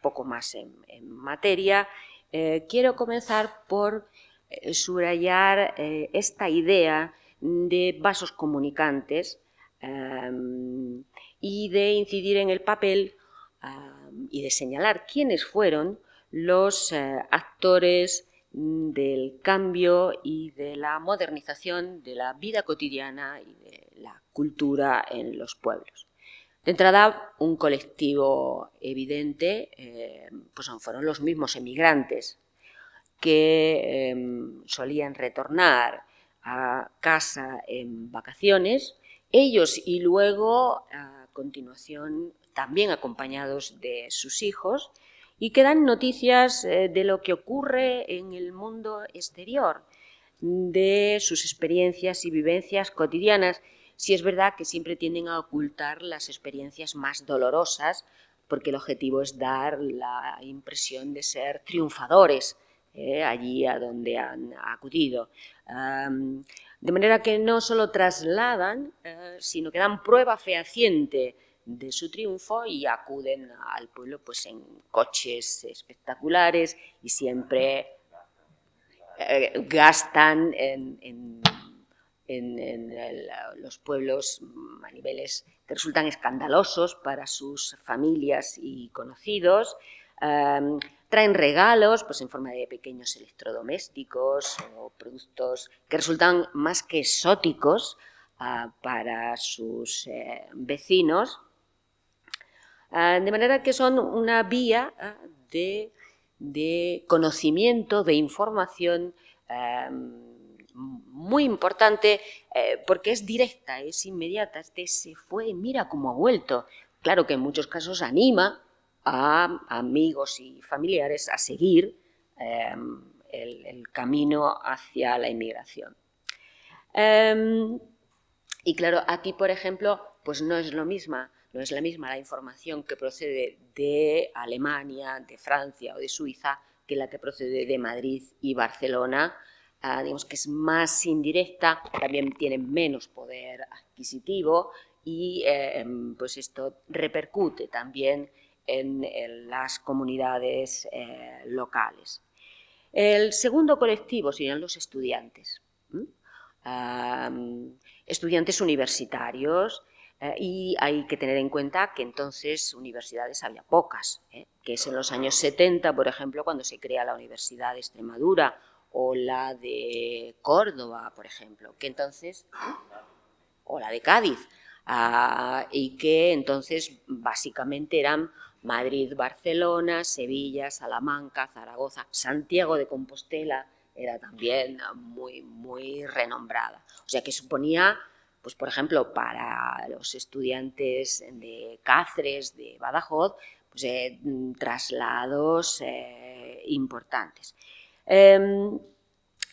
poco más en, materia, eh, quiero comenzar por eh, subrayar eh, esta idea de vasos comunicantes em, y de incidir en el papel em, y de señalar quiénes fueron los actores del cambio y de la modernización de la vida cotidiana y de la cultura en los pueblos. De entrada, un colectivo evidente eh, pues fueron los mismos emigrantes que em, solían retornar a casa en vacaciones, ellos y luego a continuación también acompañados de sus hijos, y que dan noticias eh, de lo que ocurre en el mundo exterior, de sus experiencias y vivencias cotidianas Sí es verdad que siempre tienden a ocultar las experiencias más dolorosas, porque el objetivo es dar la impresión de ser triunfadores ¿eh? allí a donde han acudido. de manera que no solo trasladan, eh, sino que dan prueba fehaciente de su triunfo y acuden al pueblo pues, en coches espectaculares y siempre eh, gastan en en, los pueblos mm, a niveles que resultan escandalosos para sus familias y conocidos. traen regalos pues en forma de pequeños electrodomésticos o productos que resultan más que exóticos ah, para sus eh, vecinos. Ah, de manera que son una vía ah, de, de, conocimiento, de información muy importante eh, porque es directa, es inmediata, este se fue, mira cómo ha vuelto. Claro que en muchos casos anima a amigos y familiares a seguir em, el, camino hacia la inmigración. Em, y claro, aquí, por ejemplo, pues no es lo misma, no es la misma la información que procede de Alemania, de Francia o de Suiza que la que procede de Madrid y Barcelona, Ah, digamos que es más indirecta, también tienen menos poder adquisitivo y eh, em, pues esto repercute también en, las comunidades eh, locales. El segundo colectivo serían los estudiantes, estudiantes universitarios, eh, y hay que tener en cuenta que entonces universidades había pocas, que es en los años 70, por ejemplo, cuando se crea la Universidad de Extremadura o la de Córdoba, por ejemplo, que entonces, o la de Cádiz, ah, y que entonces básicamente eran Madrid, Barcelona, Sevilla, Salamanca, Zaragoza, Santiago de Compostela era también muy, muy renombrada. O sea que suponía, pues por ejemplo, para los estudiantes de Cáceres, de Badajoz, pues, eh, traslados eh, importantes. Em,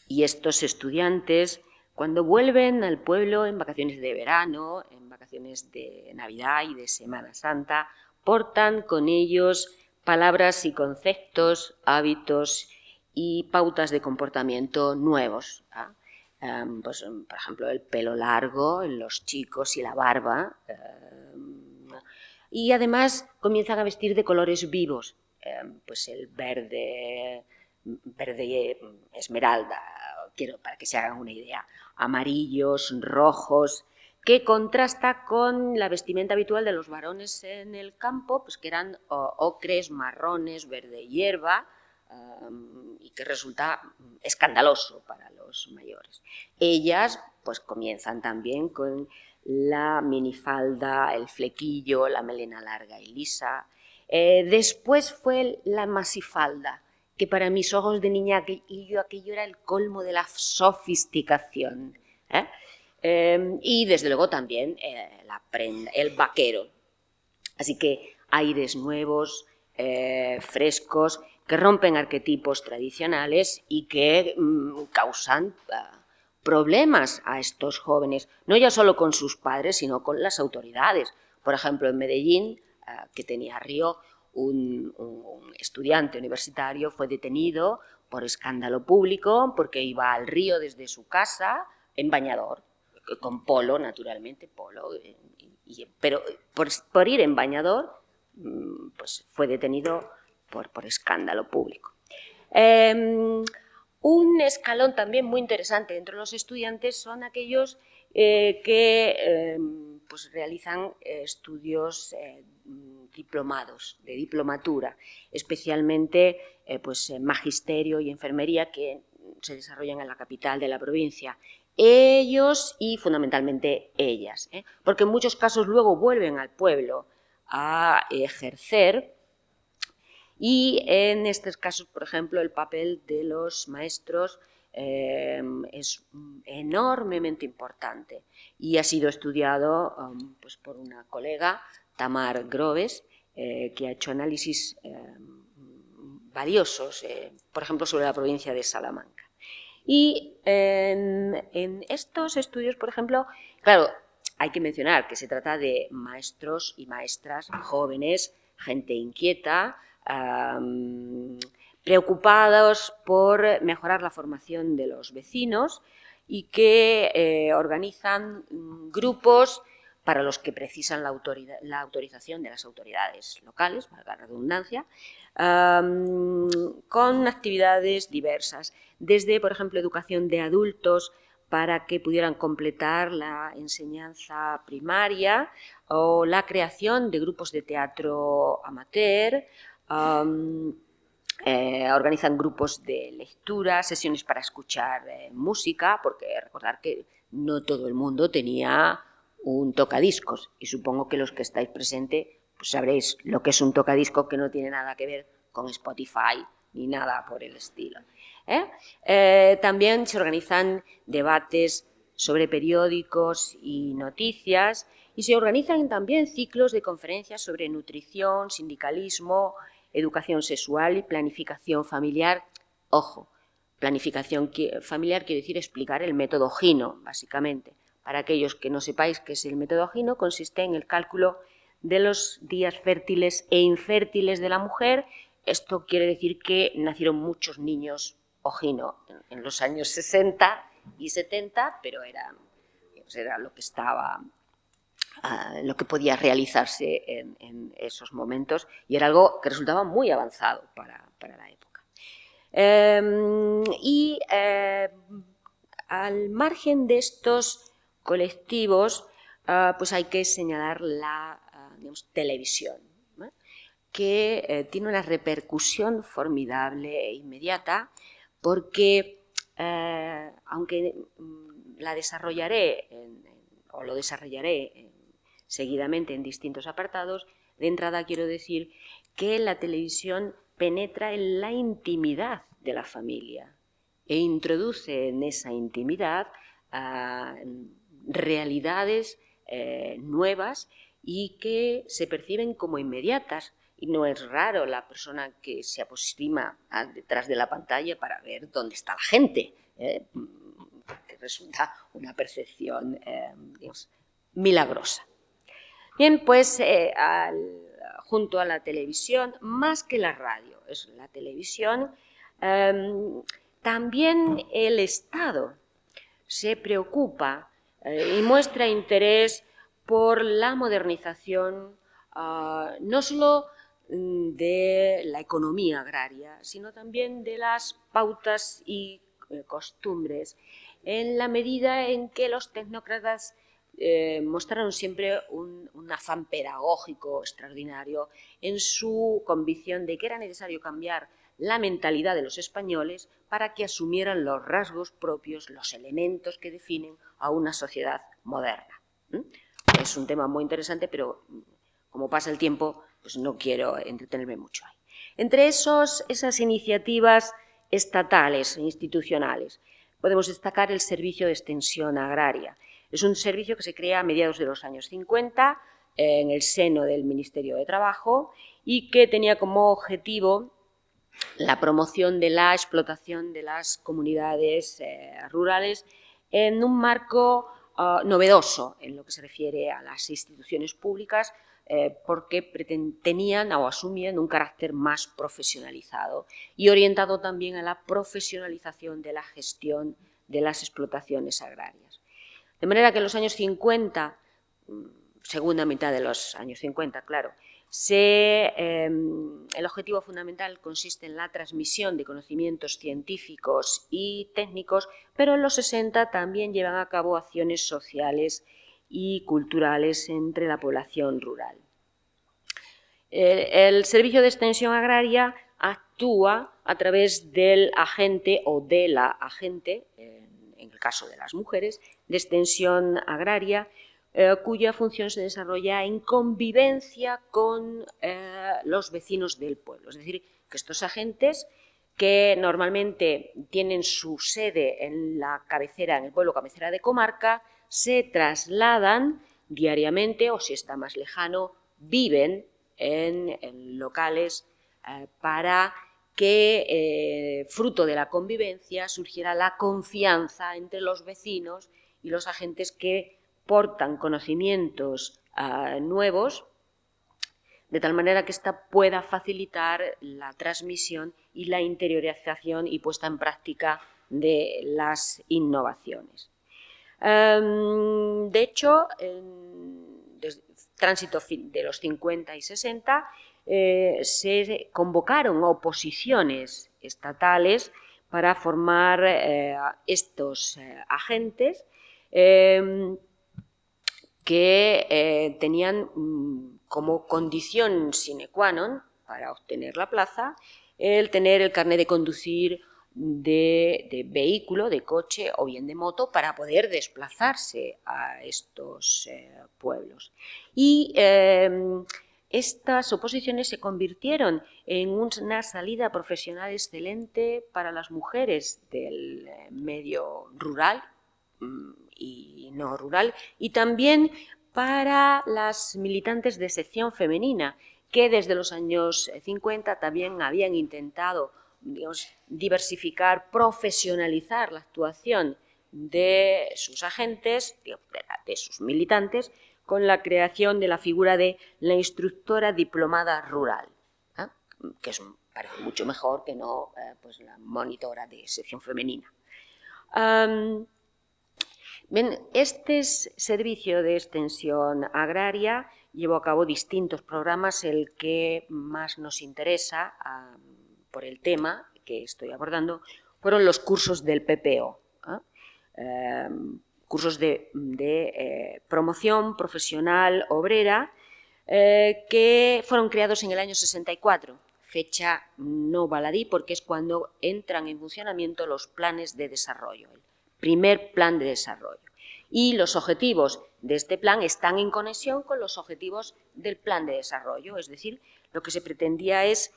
y estos estudiantes, cuando vuelven al pueblo en vacaciones de verano, en vacaciones de Navidad y de Semana Santa, portan con ellos palabras y conceptos, hábitos y pautas de comportamiento nuevos. ¿ah? Em, pues, por ejemplo, el pelo largo en los chicos y la barba. Em, y además comienzan a vestir de colores vivos, pues el verde, verde mm, esmeralda, quiero para que se hagan una idea, amarillos, rojos, que contrasta con la vestimenta habitual de los varones en el campo, pues que eran ocres, marrones, verde hierba, y que resulta escandaloso para los mayores. Ellas pues comienzan también con la minifalda, el flequillo, la melena larga y lisa. Eh, después fue la masifalda, que para mis ojos de niña aquello, aquello era el colmo de la sofisticación. ¿eh? Em, y desde luego también eh, la prenda, el vaquero. Así que aires nuevos, eh, frescos, que rompen arquetipos tradicionales y que mm, causan ah, problemas a estos jóvenes, no ya solo con sus padres, sino con las autoridades. Por ejemplo, en Medellín, ah, que tenía Río, un, estudiante universitario fue detenido por escándalo público porque iba al río desde su casa en bañador, con polo, naturalmente, polo, pero por, ir en bañador mm, pues fue detenido por, escándalo público. Em, un escalón también muy interesante dentro de los estudiantes son aquellos eh, que em, pues realizan estudios eh, diplomados de diplomatura, especialmente eh, pues, magisterio y enfermería que se desarrollan en la capital de la provincia. Ellos y fundamentalmente ellas, ¿eh? porque en muchos casos luego vuelven al pueblo a ejercer y en estos casos, por ejemplo, el papel de los maestros em, es enormemente importante y ha sido estudiado em, pues por una colega Tamar Groves, eh, que ha hecho análisis eh, valiosos, eh, por ejemplo, sobre la provincia de Salamanca. Y en, en, estos estudios, por ejemplo, claro, hay que mencionar que se trata de maestros y maestras jóvenes, gente inquieta, preocupados por mejorar la formación de los vecinos y que organizan mm, grupos para los que precisan la, autorización de las autoridades locales, valga la redundancia, con actividades diversas, desde, por ejemplo, educación de adultos, para que pudieran completar la enseñanza primaria o la creación de grupos de teatro amateur. Eh, organizan grupos de lectura, sesiones para escuchar eh, música, porque recordar que no todo el mundo tenía un tocadiscos y supongo que los que estáis presentes pues, sabréis lo que es un tocadiscos que no tiene nada que ver con Spotify ni nada por el estilo. ¿eh? Eh, también se organizan debates sobre periódicos y noticias y se organizan también ciclos de conferencias sobre nutrición, sindicalismo, educación sexual y planificación familiar. Ojo, planificación familiar quiere decir explicar el método Gino, básicamente. Para aquellos que no sepáis qué es el método ojino, consiste en el cálculo de los días fértiles e infértiles de la mujer. Esto quiere decir que nacieron muchos niños ojino en, los años 60 y 70, pero era, pues era lo que estaba, ah, lo que podía realizarse en, esos momentos y era algo que resultaba muy avanzado para, la época. Em, y eh, al margen de estos colectivos, ah, pues hay que señalar la ah, televisión, que eh, tiene una repercusión formidable e inmediata, porque eh, aunque mm, la desarrollaré o lo desarrollaré eh, seguidamente en distintos apartados, de entrada quiero decir que la televisión penetra en la intimidad de la familia e introduce en esa intimidad ah, realidades eh, nuevas y que se perciben como inmediatas. Y no es raro la persona que se aproxima detrás de la pantalla para ver dónde está la gente. ¿eh? que resulta una percepción em, milagrosa. Bien, pues eh, junto a la televisión, más que la radio, es la televisión, em, también el Estado se preocupa eh, y muestra interés por la modernización ah, no solo mm, de la economía agraria, sino también de las pautas y eh, costumbres, en la medida en que los tecnócratas eh, mostraron siempre un, afán pedagógico extraordinario en su convicción de que era necesario cambiar la mentalidad de los españoles para que asumieran los rasgos propios, los elementos que definen a una sociedad moderna. Es un tema muy interesante, pero mm, como pasa el tiempo, pues no quiero entretenerme mucho ahí. Entre esos, esas iniciativas estatales e institucionales, podemos destacar el Servicio de Extensión Agraria. Es un servicio que se crea a mediados de los años 50 eh, en el seno del Ministerio de Trabajo y que tenía como objetivo la promoción de la explotación de las comunidades eh, rurales en un marco ah, novedoso en lo que se refiere a las instituciones públicas, eh, porque tenían o asumían un carácter más profesionalizado y orientado también a la profesionalización de la gestión de las explotaciones agrarias. De manera que en los años 50, mm, segunda mitad de los años 50, claro, Em, el objetivo fundamental consiste en la transmisión de conocimientos científicos y técnicos, pero en los 60 también llevan a cabo acciones sociales y culturales entre la población rural. el Servicio de Extensión Agraria actúa a través del agente o de la agente, en el caso de las mujeres, de extensión agraria, eh, cuya función se desarrolla en convivencia con eh, los vecinos del pueblo. Es decir, que estos agentes que normalmente tienen su sede en la cabecera, en el pueblo cabecera de comarca, se trasladan diariamente o si está más lejano, viven en, locales eh, para que, fruto de la convivencia, surgiera la confianza entre los vecinos y los agentes que portan conocimientos ah, nuevos, de tal manera que ésta pueda facilitar la transmisión y la interiorización y puesta en práctica de las innovaciones. Em, de hecho, en, tránsito de los 50 y 60, eh, se convocaron oposiciones estatales para formar eh, estos eh, agentes. Em, que eh, tenían mm, como condición sine qua non para obtener la plaza el tener el carnet de conducir de, vehículo, de coche o bien de moto para poder desplazarse a estos eh, pueblos. Y em, estas oposiciones se convirtieron en una salida profesional excelente para las mujeres del eh, medio rural mm, y no rural, y también para las militantes de sección femenina, que desde los años 50 también habían intentado diversificar, profesionalizar la actuación de sus agentes, de, sus militantes, con la creación de la figura de la instructora diplomada rural, ¿ah? que es, parece mucho mejor que no eh, pues la monitora de sección femenina este servicio de extensión agraria llevó a cabo distintos programas, el que más nos interesa ah, por el tema que estoy abordando fueron los cursos del PPO, ¿eh? em, cursos de, eh, promoción profesional obrera eh, que fueron creados en el año 64, fecha no baladí porque es cuando entran en funcionamiento los planes de desarrollo, primer plan de desarrollo. Y los objetivos de este plan están en conexión con los objetivos del plan de desarrollo, es decir, lo que se pretendía es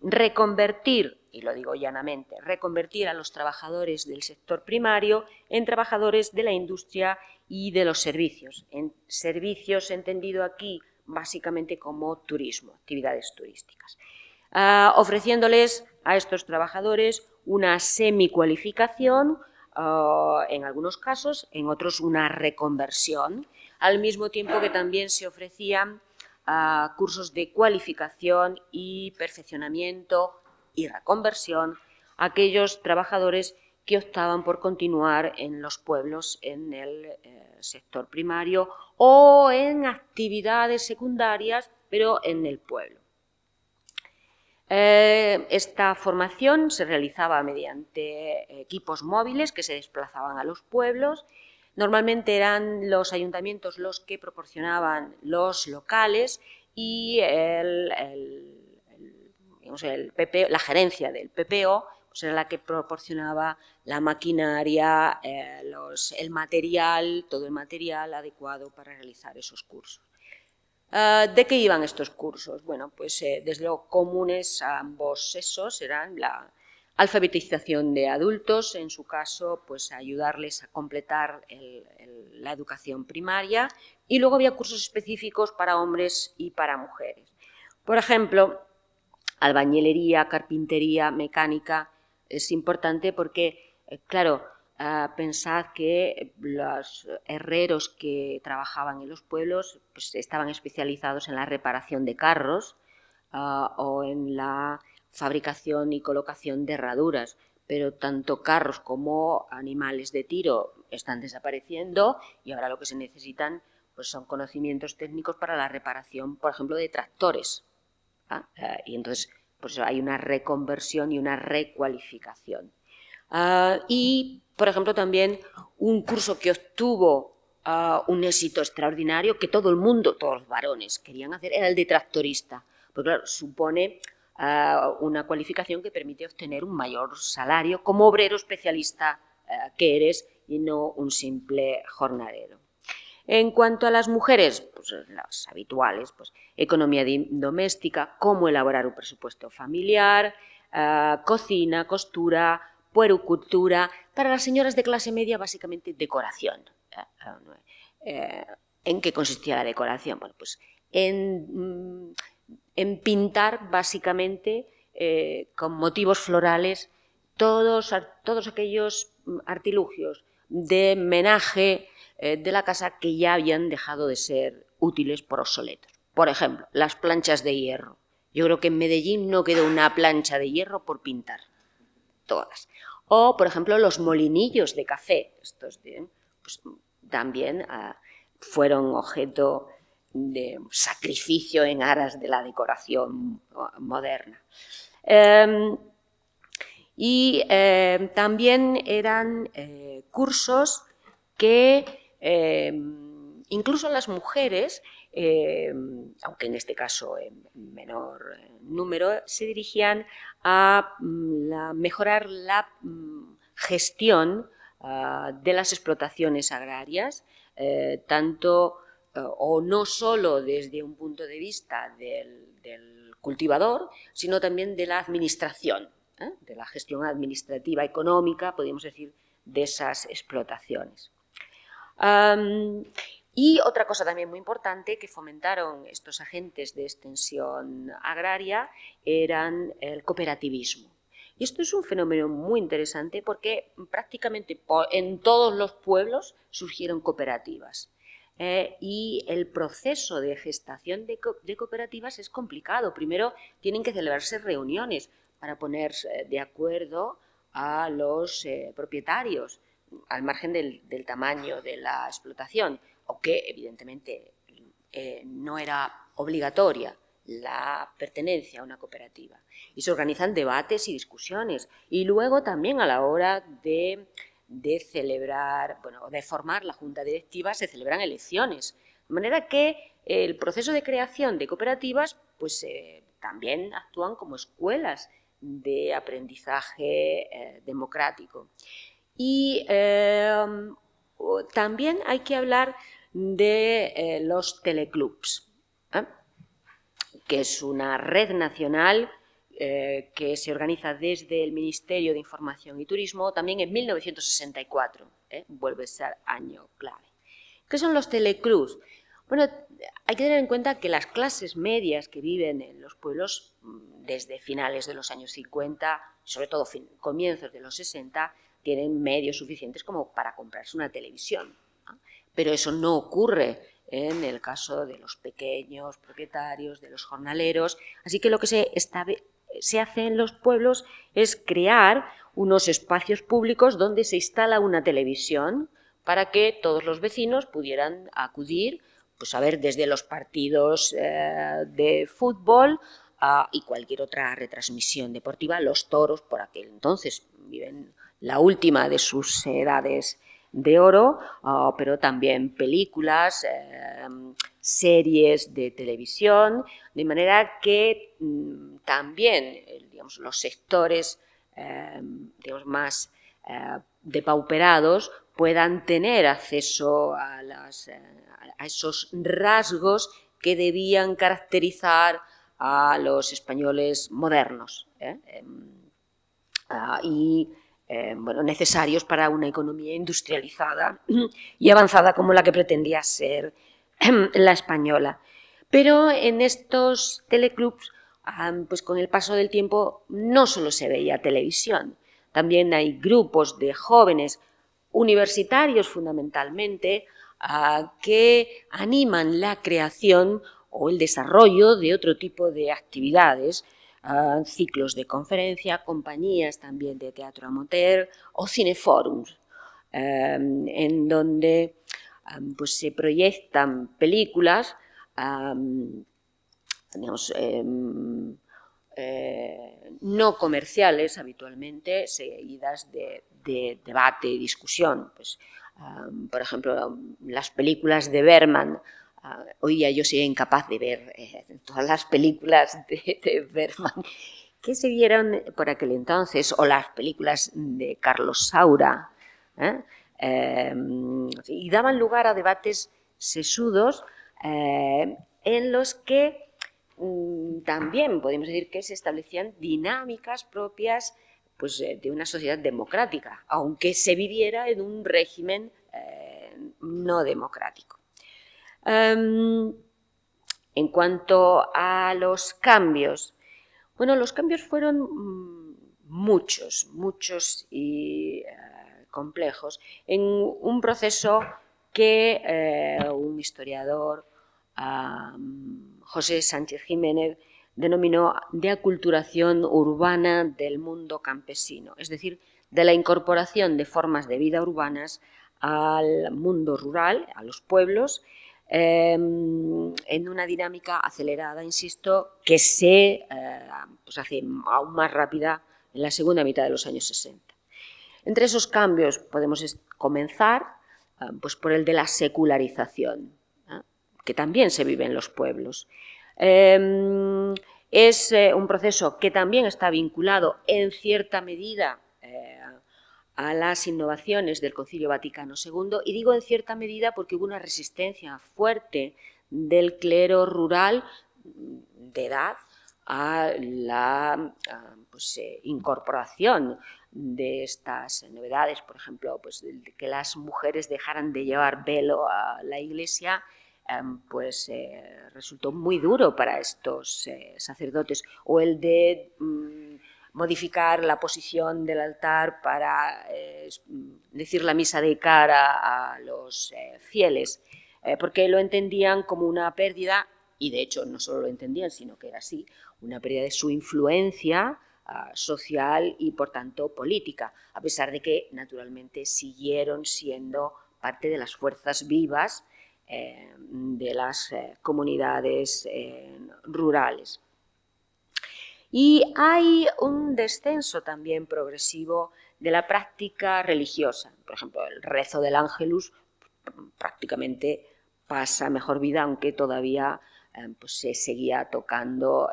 reconvertir, y lo digo llanamente, reconvertir a los trabajadores del sector primario en trabajadores de la industria y de los servicios, en servicios entendido aquí básicamente como turismo, actividades turísticas, ah, ofreciéndoles a estos trabajadores una semicualificación, ah, en algunos casos, en otros una reconversión, al mismo tiempo que también se ofrecían ah, cursos de cualificación y perfeccionamiento y reconversión a aquellos trabajadores que optaban por continuar en los pueblos, en el eh, sector primario o en actividades secundarias, pero en el pueblo. Eh, esta formación se realizaba mediante equipos móviles que se desplazaban a los pueblos. Normalmente eran los ayuntamientos los que proporcionaban los locales y la gerencia del PPO pues, era la que proporcionaba la maquinaria, eh, el material, todo el material adecuado para realizar esos cursos. Ah, ¿De qué iban estos cursos? Bueno, pues eh, desde luego comunes a ambos sexos eran la alfabetización de adultos, en su caso, pues ayudarles a completar la educación primaria, y luego había cursos específicos para hombres y para mujeres. Por ejemplo, albañilería, carpintería, mecánica, es importante porque, eh, claro, pensad que los herreros que trabajaban en los pueblos pues, estaban especializados en la reparación de carros ah, o en la fabricación y colocación de herraduras, pero tanto carros como animales de tiro están desapareciendo y ahora lo que se necesitan pues, son conocimientos técnicos para la reparación, por ejemplo, de tractores. ¿ah? Eh, y entonces pues, hay una reconversión y una recualificación. Ah, y, por ejemplo, también un curso que obtuvo ah, un éxito extraordinario, que todo el mundo, todos los varones, querían hacer, era el de tractorista. Porque, claro, supone ah, una cualificación que permite obtener un mayor salario como obrero especialista que eres y no un simple jornalero. En cuanto a las mujeres, pues las habituales, pues economía doméstica, cómo elaborar un presupuesto familiar, cocina, costura, puerocultura, para las señoras de clase media básicamente decoración. Eh, eh, ¿En qué consistía la decoración? Bueno, pues en, mm, pintar básicamente eh, con motivos florales todos, todos aquellos mm, artilugios de menaje de la casa que ya habían dejado de ser útiles por obsoletos. Por ejemplo, las planchas de hierro. Yo creo que en Medellín no quedó una plancha de hierro por pintar. Todas. O, por ejemplo, los molinillos de café. Estos pues, también ah, fueron objeto de sacrificio en aras de la decoración moderna. Em, y em, también eran eh, cursos que em, incluso las mujeres Em, aunque en este caso en menor eh, número, se dirigían a mm, mejorar la mm, gestión ah, de las explotaciones agrarias, eh, tanto eh, o no solo desde un punto de vista del, cultivador, sino también de la administración, de la gestión administrativa económica, podríamos decir, de esas explotaciones. Y otra cosa también muy importante que fomentaron estos agentes de extensión agraria eran el cooperativismo. Y esto es un fenómeno muy interesante porque prácticamente en todos los pueblos surgieron cooperativas. Eh, y el proceso de gestación de, cooperativas es complicado. Primero tienen que celebrarse reuniones para ponerse de acuerdo a los eh, propietarios, al margen del tamaño de la explotación o que evidentemente eh, no era obligatoria la pertenencia a una cooperativa. Y se organizan debates y discusiones. Y luego también a la hora de, celebrar, bueno, de formar la junta directiva, se celebran elecciones. De manera que el proceso de creación de cooperativas, pues eh, también actúan como escuelas de aprendizaje eh, democrático. Y también hay que hablar de eh, los teleclubs, ¿eh? que es una red nacional eh, que se organiza desde el Ministerio de Información y Turismo también en 1964. Vuelve a ser año clave. ¿Qué son los teleclubs? Bueno, hay que tener en cuenta que las clases medias que viven en los pueblos mm, desde finales de los años 50, sobre todo comienzos de los 60, tienen medios suficientes como para comprarse una televisión pero eso no ocurre en el caso de los pequeños propietarios, de los jornaleros. Así que lo que se, se hace en los pueblos es crear unos espacios públicos donde se instala una televisión para que todos los vecinos pudieran acudir, pues a ver, desde los partidos eh, de fútbol y cualquier otra retransmisión deportiva, los toros por aquel entonces viven la última de sus edades de oro, ah, pero también películas, eh, series de televisión, de manera que mm, también eh, los sectores eh, más depauperados puedan tener acceso a, esos rasgos que debían caracterizar a los españoles modernos. Em, ah, y eh, bueno, necesarios para una economía industrializada y avanzada como la que pretendía ser em, la española. Pero en estos teleclubs, pues con el paso del tiempo, no solo se veía televisión, también hay grupos de jóvenes universitarios fundamentalmente que animan la creación o el desarrollo de otro tipo de actividades ciclos de conferencia, compañías también de teatro amateur o cineforums, em, en donde em, pues, se proyectan películas em, eh, no comerciales habitualmente, seguidas de, debate y discusión. Pues, por ejemplo, las películas de Berman, hoy día yo soy incapaz de ver eh, todas las películas de, Bergman que se vieron por aquel entonces, o las películas de Carlos Saura, ¿eh? em, y daban lugar a debates sesudos eh, en los que mm, también podemos decir que se establecían dinámicas propias pues, de una sociedad democrática, aunque se viviera en un régimen no democrático. Em, en cuanto a los cambios, bueno, los cambios fueron mm, muchos, muchos y eh, complejos, en un proceso que eh, un historiador, José Sánchez Jiménez, denominó de aculturación urbana del mundo campesino, es decir, de la incorporación de formas de vida urbanas al mundo rural, a los pueblos, Em, en una dinámica acelerada, insisto, que se eh, pues hace aún más rápida en la segunda mitad de los años 60. Entre esos cambios podemos comenzar eh, pues por el de la secularización, que también se vive en los pueblos. Em, es eh, un proceso que también está vinculado en cierta medida a las innovaciones del Concilio Vaticano II, y digo en cierta medida porque hubo una resistencia fuerte del clero rural de edad a la pues, eh, incorporación de estas novedades, por ejemplo, pues, que las mujeres dejaran de llevar velo a la iglesia, em, pues eh, resultó muy duro para estos eh, sacerdotes, o el de... Mm, modificar la posición del altar para eh, mm, decir la misa de cara a los eh, fieles, eh, porque lo entendían como una pérdida, y de hecho no solo lo entendían, sino que era así, una pérdida de su influencia ah, social y por tanto política, a pesar de que naturalmente siguieron siendo parte de las fuerzas vivas de las comunidades rurales. Y hay un descenso también progresivo de la práctica religiosa. Por ejemplo, el rezo del ángelus prácticamente pasa mejor vida, aunque todavía eh, pues, se seguía tocando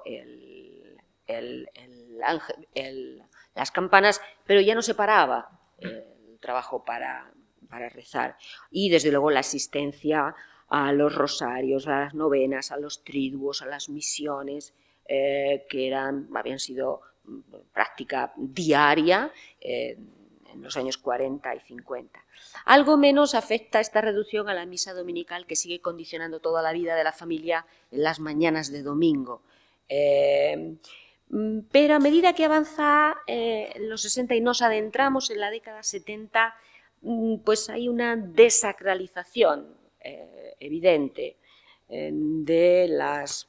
las campanas, pero ya no se paraba el trabajo para, para rezar. Y desde luego la asistencia a los rosarios, a las novenas, a los triduos, a las misiones, eh, que eran, habían sido mm, práctica diaria eh, en los años 40 y 50. Algo menos afecta esta reducción a la misa dominical que sigue condicionando toda la vida de la familia en las mañanas de domingo. Eh, mm, pero a medida que avanza los 60 y nos adentramos en la década 70, mm, pues hay una desacralización evidente de las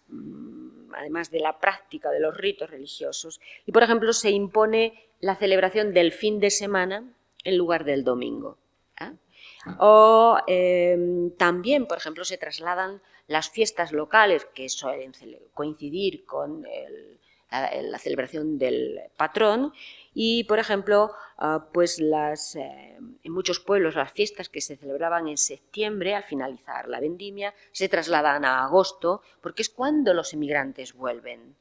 además de la práctica de los ritos religiosos. Y, por ejemplo, se impone la celebración del fin de semana en lugar del domingo. ¿ah? Ah. O eh, también, por ejemplo, se trasladan las fiestas locales que suelen coincidir con el, la, celebración del patrón y, por ejemplo, ah, pues eh, en muchos pueblos las fiestas que se celebraban en septiembre, al finalizar la vendimia, se trasladan a agosto, porque es cuando los emigrantes vuelven.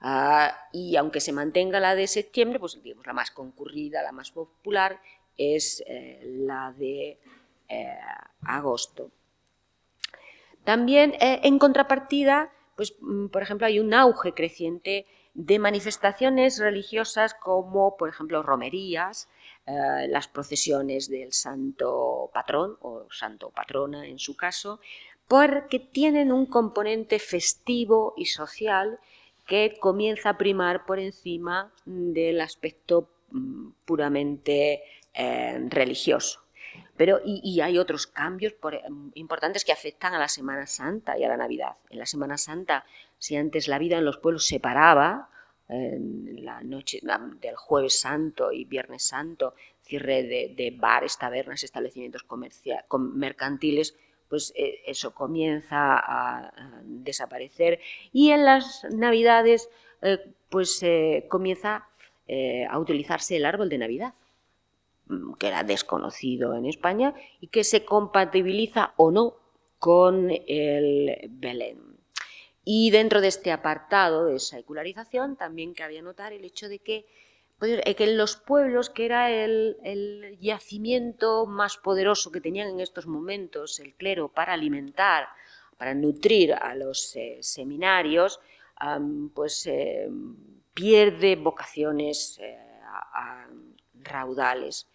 Ah, y aunque se mantenga la de septiembre, pues digamos la más concurrida, la más popular, es eh, la de eh, agosto. También, en contrapartida, pues, mm, por ejemplo, hay un auge creciente de manifestaciones religiosas como, por ejemplo, romerías, eh, las procesiones del santo patrón o santo patrona en su caso, porque tienen un componente festivo y social que comienza a primar por encima del aspecto mm, puramente eh, religioso. Pero, y, hay otros cambios e, mm, importantes que afectan a la Semana Santa y a la Navidad. En la Semana Santa, si antes la vida en los pueblos se paraba, en la noche del jueves santo y viernes santo, cierre de, bares, tabernas, establecimientos mercantiles, pues eh, eso comienza a, desaparecer. Y en las navidades, eh, pues eh, comienza a utilizarse el árbol de Navidad. Mm, que era desconocido en España y que se compatibiliza o no con el Belén. Y dentro de este apartado de secularización también cabía notar el hecho de que, pues, eh, en los pueblos, que era el, yacimiento más poderoso que tenían en estos momentos el clero para alimentar, para nutrir a los eh, seminarios, pues eh, pierde vocaciones raudales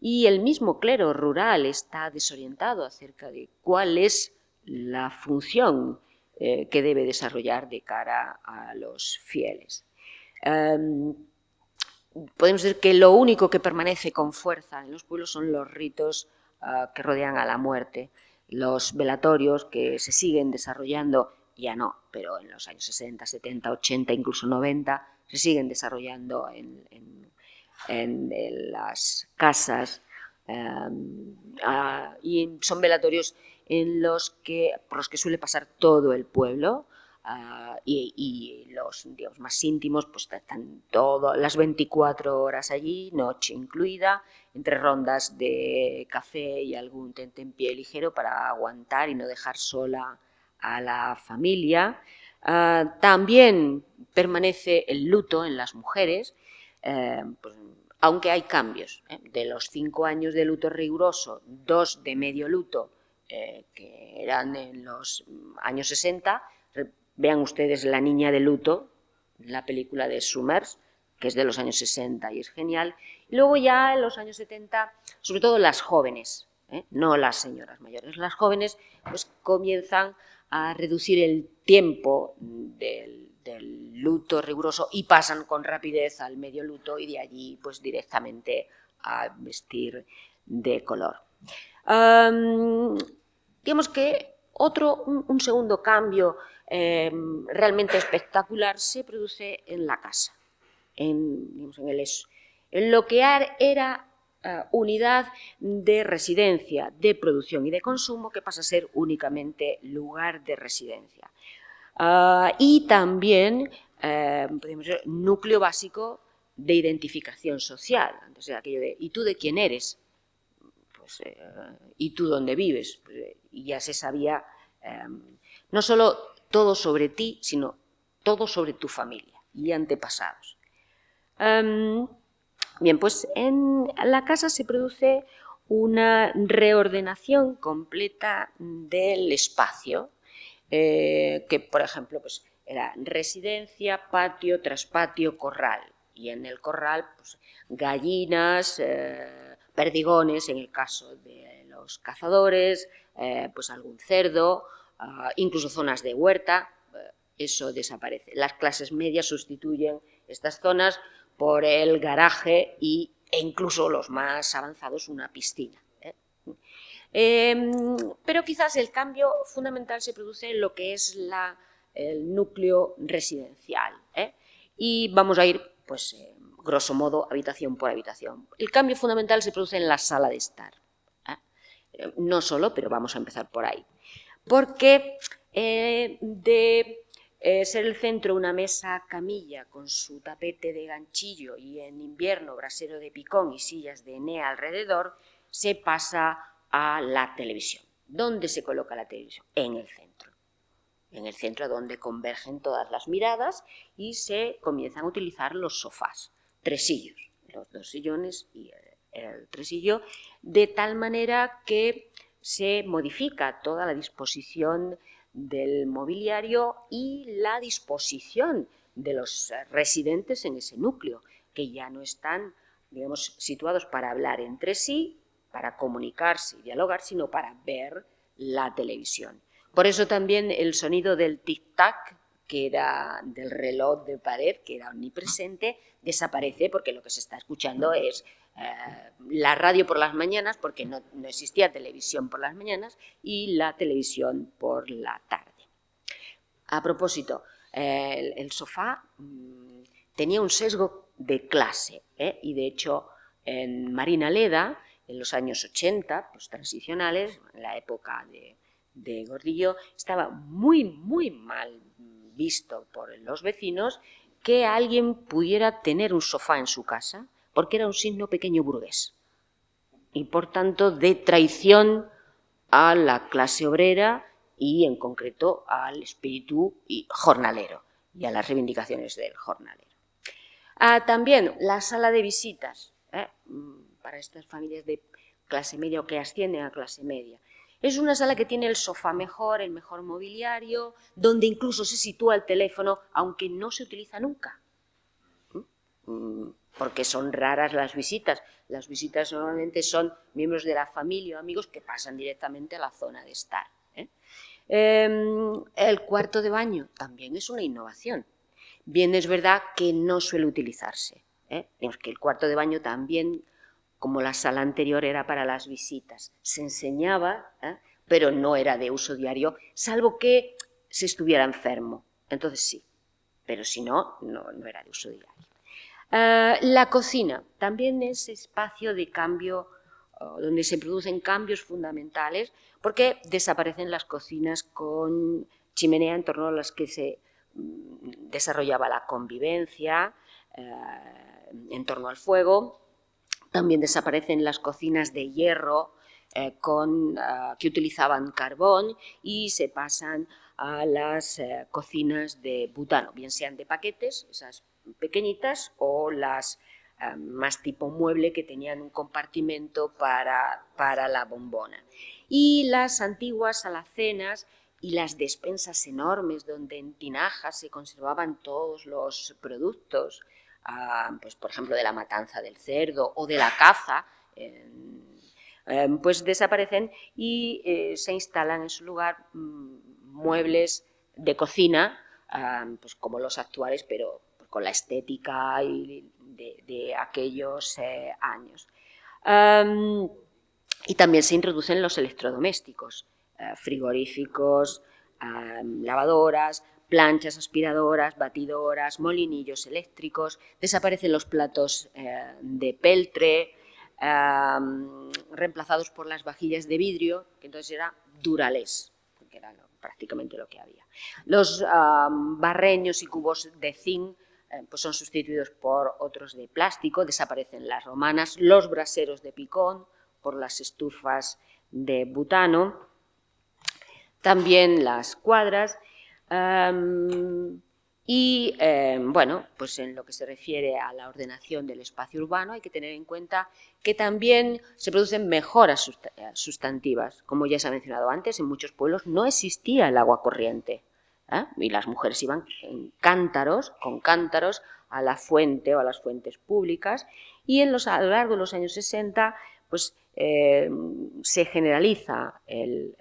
y el mismo clero rural está desorientado acerca de cuál es la función eh, que debe desarrollar de cara a los fieles. Em, podemos decir que lo único que permanece con fuerza en los pueblos son los ritos ah, que rodean a la muerte, los velatorios que se siguen desarrollando, ya no, pero en los años 60, 70, 80, incluso 90, se siguen desarrollando en, en en, las casas em, y son velatorios en los que, por los que suele pasar todo el pueblo. y, los más íntimos pues están todas las 24 horas allí, noche incluida, entre rondas de café y algún tentempié ligero para aguantar y no dejar sola a la familia. Ah, también permanece el luto en las mujeres, eh, pues, aunque hay cambios. ¿eh? De los cinco años de luto riguroso, dos de medio luto, eh, que eran en los años 60, vean ustedes La Niña de Luto, la película de Summers, que es de los años 60 y es genial. Y luego ya en los años 70, sobre todo las jóvenes, no las señoras mayores, las jóvenes pues comienzan a reducir el tiempo del, del luto riguroso y pasan con rapidez al medio luto y de allí pues directamente a vestir de color. digamos que otro, un, segundo cambio em, realmente espectacular se produce en la casa, en, el, lo que era ah, unidad de residencia, de producción y de consumo, que pasa a ser únicamente lugar de residencia. Ah, y también, eh, podemos decir, núcleo básico de identificación social. Entonces, aquello de, ¿y tú de quién eres? Pues, eh, ¿y tú dónde vives? Pues, eh, y ya se sabía em, no solo todo sobre ti, sino todo sobre tu familia y antepasados. Em, bien, pues en la casa se produce una reordenación completa del espacio, eh, que por ejemplo pues, era residencia, patio, tras patio corral. Y en el corral, pues, gallinas, eh, perdigones, en el caso de los cazadores, eh, pues algún cerdo, ah, incluso zonas de huerta, eso desaparece. Las clases medias sustituyen estas zonas por el garaje y, e incluso los más avanzados una piscina. Em, pero quizás el cambio fundamental se produce en lo que es el núcleo residencial. ¿eh? Y vamos a ir, pues, eh, grosso modo, habitación por habitación. El cambio fundamental se produce en la sala de estar. ¿eh? No solo, pero vamos a empezar por ahí. Porque de ser el centro una mesa camilla con su tapete de ganchillo y en invierno brasero de picón y sillas de enea alrededor, se pasa a la televisión. ¿Dónde se coloca la televisión? En el centro. En el centro donde convergen todas las miradas y se comienzan a utilizar los sofás, tresillos, los dos sillones y el, tresillo, de tal manera que se modifica toda la disposición del mobiliario y la disposición de los residentes en ese núcleo, que ya no están, digamos, situados para hablar entre sí, para comunicarse y dialogar, sino para ver la televisión. Por eso también el sonido del tic-tac, que era del reloj de pared, que era omnipresente, desaparece porque lo que se está escuchando es eh, la radio por las mañanas, porque no, existía televisión por las mañanas, y la televisión por la tarde. A propósito, el, sofá mm, tenía un sesgo de clase, ¿eh? y de hecho en Marina Leda en los años 80, pues transicionales, en la época de, Gordillo, estaba muy, muy mal visto por los vecinos que alguien pudiera tener un sofá en su casa, porque era un signo pequeño burgués y por tanto de traición a la clase obrera y en concreto al espíritu jornalero y a las reivindicaciones del jornalero. Ah, también la sala de visitas. ¿eh? para estas familias de clase media o que ascienden a clase media. Es una sala que tiene el sofá mejor, el mejor mobiliario, donde incluso se sitúa el teléfono, aunque no se utiliza nunca. Mm, mm, porque son raras las visitas. Las visitas normalmente son miembros de la familia o amigos que pasan directamente a la zona de estar. ¿eh? Em, el cuarto de baño también es una innovación. Bien, es verdad que no suele utilizarse. ¿eh? que el cuarto de baño también como la sala anterior era para las visitas. Se enseñaba, ¿eh? pero no era de uso diario, salvo que se estuviera enfermo. Entonces sí, pero si no, no, era de uso diario. Eh, la cocina también es espacio de cambio, donde se producen cambios fundamentales, porque desaparecen las cocinas con chimenea en torno a las que se mm, desarrollaba la convivencia, eh, en torno al fuego, también desaparecen las cocinas de hierro eh, ah, que utilizaban carbón y se pasan a las eh, cocinas de butano, bien sean de paquetes, esas pequeñitas, o las ah, más tipo mueble que tenían un compartimento para, para la bombona. Y las antiguas alacenas y las despensas enormes donde en tinajas se conservaban todos los productos pues, por ejemplo, de la matanza del cerdo o de la caza, eh, em, pues desaparecen y eh, se instalan en su lugar mm, muebles de cocina, pues, como los actuales, pero con la estética de, aquellos eh, años. y también se introducen los electrodomésticos, frigoríficos, lavadoras, planchas, aspiradoras, batidoras, molinillos eléctricos, desaparecen los platos eh, de peltre, reemplazados por las vajillas de vidrio, que entonces era Duralés, que era prácticamente lo que había. Los barreños y cubos de zinc eh, pues son sustituidos por otros de plástico, desaparecen las romanas, los braseros de picón por las estufas de butano, también las cuadras y em, bueno, pues en lo que se refiere a la ordenación del espacio urbano hay que tener en cuenta que también se producen mejoras eh, sustantivas. Como ya se ha mencionado antes, en muchos pueblos no existía el agua corriente ¿eh? y las mujeres iban en cántaros, con cántaros, a la fuente o a las fuentes públicas y en los, a lo largo de los años 60 pues, em, se generaliza el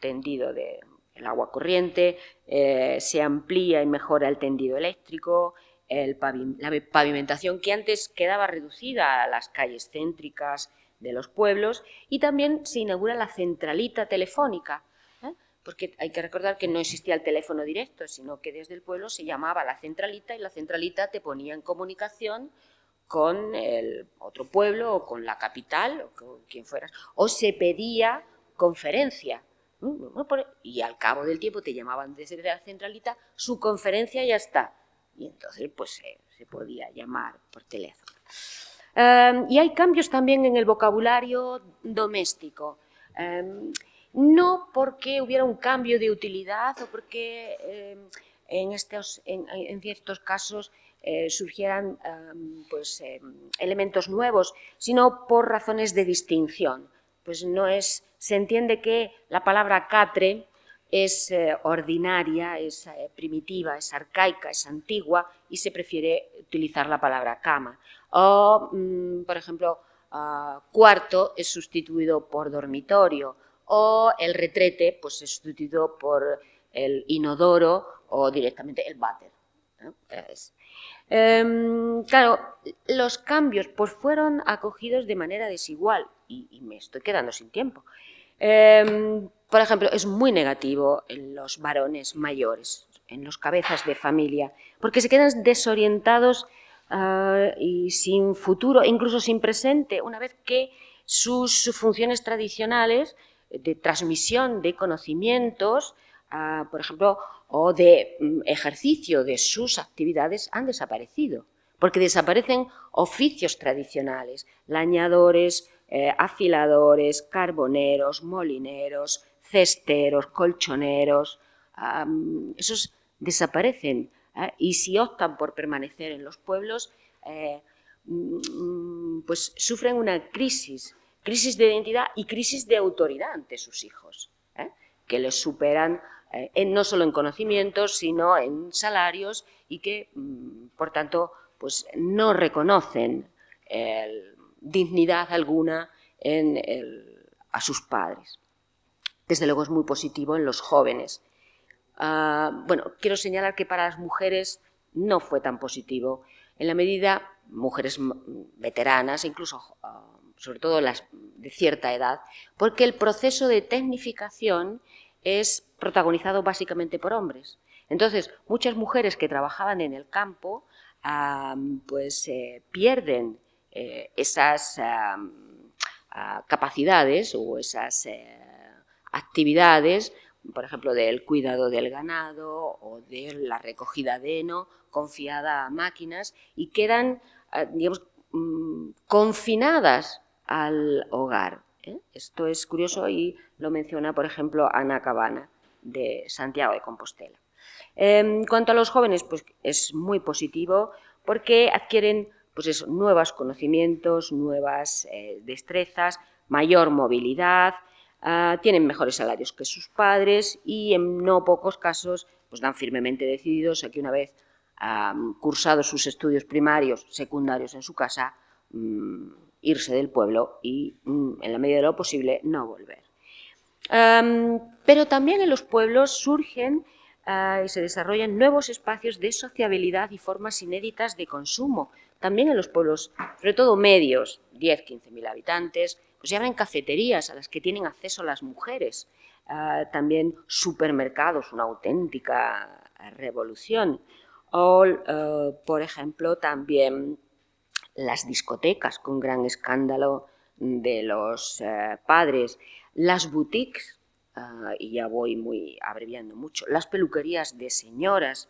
tendido de el agua corriente, eh, se amplía y mejora el tendido eléctrico, la pavimentación que antes quedaba reducida a las calles céntricas de los pueblos y también se inaugura la centralita telefónica, ¿eh? porque hay que recordar que no existía el teléfono directo, sino que desde el pueblo se llamaba la centralita y la centralita te ponía en comunicación con el otro pueblo o con la capital o con quien fueras, o se pedía conferencia Mm, e-, y al cabo del tiempo te llamaban desde la centralita, su conferencia ya está. Y entonces pues se, podía llamar por teléfono. Em, y hay cambios también en el vocabulario doméstico. Em, no porque hubiera un cambio de utilidad o porque em, en, estos, en, ciertos casos eh, surgieran pues, elementos nuevos, sino por razones de distinción pues no es, se entiende que la palabra catre es eh, ordinaria, es eh, primitiva, es arcaica, es antigua y se prefiere utilizar la palabra cama. O, mm, por ejemplo, ah, cuarto es sustituido por dormitorio o el retrete pues, es sustituido por el inodoro o directamente el váter. Em, claro, los cambios pues, fueron acogidos de manera desigual y, me estoy quedando sin tiempo. Em, por ejemplo, es muy negativo en los varones mayores, en los cabezas de familia, porque se quedan desorientados ah, y sin futuro, incluso sin presente, una vez que sus funciones tradicionales de transmisión de conocimientos, ah, por ejemplo, o de mm, ejercicio de sus actividades han desaparecido, porque desaparecen oficios tradicionales, lañadores, eh, afiladores, carboneros, molineros, cesteros, colchoneros, esos desaparecen ¿eh? y si optan por permanecer en los pueblos, eh, mm, pues sufren una crisis, crisis de identidad y crisis de autoridad ante sus hijos, que les superan no solo en conocimientos, sino en salarios y que, mm, por tanto, pues no reconocen el, dignidad alguna a sus padres. Desde luego es muy positivo en los jóvenes. Ah, bueno, quiero señalar que para las mujeres no fue tan positivo, en la medida, mujeres veteranas, incluso ah, sobre todo las de cierta edad, porque el proceso de tecnificación es protagonizado básicamente por hombres. Entonces, muchas mujeres que trabajaban en el campo ah, pues eh, pierden eh, esas capacidades o esas eh, actividades, por ejemplo, del cuidado del ganado o de la recogida de heno confiada a máquinas y quedan, eh, digamos, mm, confinadas al hogar. Esto es curioso y lo menciona, por ejemplo, Ana Cabana de Santiago de Compostela. en em, cuanto a los jóvenes, pues es muy positivo porque adquieren pues es, nuevos conocimientos, nuevas eh, destrezas, mayor movilidad, ah, tienen mejores salarios que sus padres y en no pocos casos pues dan firmemente decididos a que una vez ah, cursados sus estudios primarios, secundarios en su casa, mm, irse del pueblo y, mm, en la medida de lo posible, no volver. Ah, pero también en los pueblos surgen y se desarrollan nuevos espacios de sociabilidad y formas inéditas de consumo, también en los pueblos, sobre todo medios, 10, 15 mil habitantes, pues ya abren cafeterías a las que tienen acceso las mujeres, ah, también supermercados, una auténtica revolución, o, eh, por ejemplo, también las discotecas, con gran escándalo de los eh, padres, las boutiques, ah, y ya voy muy abreviando mucho, las peluquerías de señoras,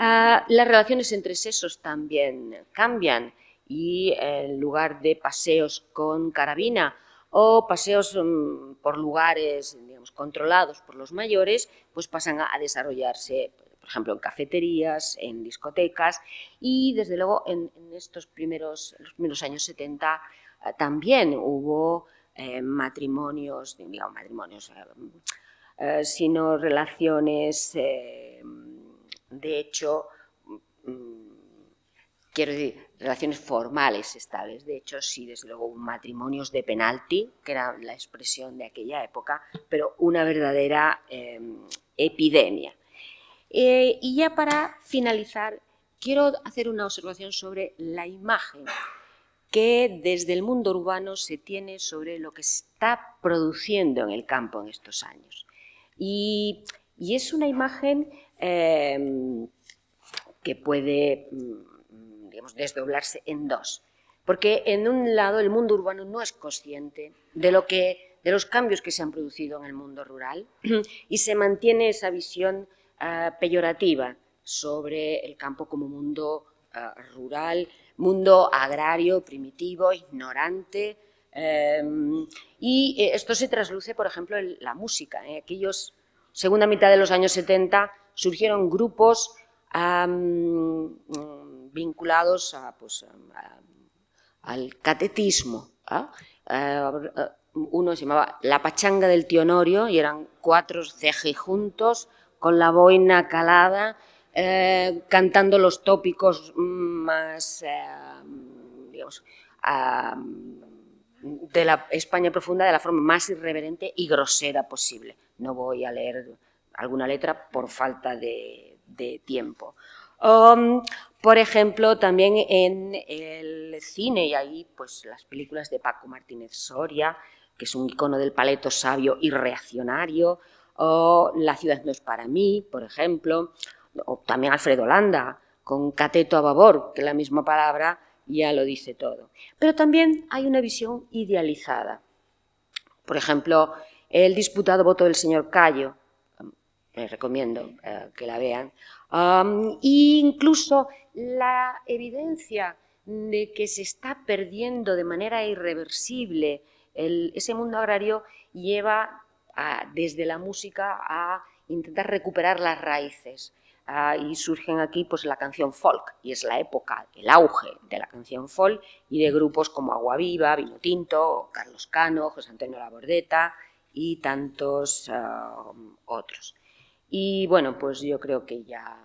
Ah, las relaciones entre sexos también cambian y en lugar de paseos con carabina o paseos mm, por lugares digamos, controlados por los mayores, pues pasan a, desarrollarse, por ejemplo, en cafeterías, en discotecas y desde luego en, estos primeros, los años 70 ah, también hubo eh, matrimonios, digamos matrimonios, eh, mm, eh, sino relaciones de hecho, mm, mm, quiero decir, relaciones formales estables. De hecho, sí, desde luego, matrimonios de penalti, que era la expresión de aquella época, pero una verdadera em, epidemia. Eh, y ya para finalizar, quiero hacer una observación sobre la imagen que desde el mundo urbano se tiene sobre lo que se está produciendo en el campo en estos años. y es una imagen Em, que puede mm, digamos, desdoblarse en dos. Porque en un lado el mundo urbano no es consciente de, lo que, de los cambios que se han producido en el mundo rural y se mantiene esa visión ah, peyorativa sobre el campo como mundo ah, rural, mundo agrario, primitivo, ignorante, em, y eh, esto se trasluce, por ejemplo, en la música. En eh, aquellos segunda mitad de los años 70, surgieron grupos vinculados pues, al catetismo. ¿ah? Eh, uno se llamaba La Pachanga del Tionorio y eran cuatro ceje juntos con la boina calada, eh, cantando los tópicos más, eh, de la España profunda de la forma más irreverente y grosera posible. No voy a leer alguna letra por falta de, tiempo. Um, por ejemplo, también en el cine, y ahí pues las películas de Paco Martínez Soria, que es un icono del paleto sabio y reaccionario, o La ciudad no es para mí, por ejemplo, o también Alfredo Landa, con cateto a babor, que la misma palabra ya lo dice todo. Pero también hay una visión idealizada. Por ejemplo, el disputado voto del señor Cayo, les recomiendo eh, que la vean, e incluso la evidencia de que se está perdiendo de manera irreversible ese mundo agrario lleva desde la música a intentar recuperar las raíces. Ah, y surgen aquí pues, la canción folk, y es la época, el auge de la canción folk y de grupos como Agua Viva, Vino Tinto, Carlos Cano, José Antonio Labordeta y tantos ah, otros. Y bueno, pues yo creo que ya,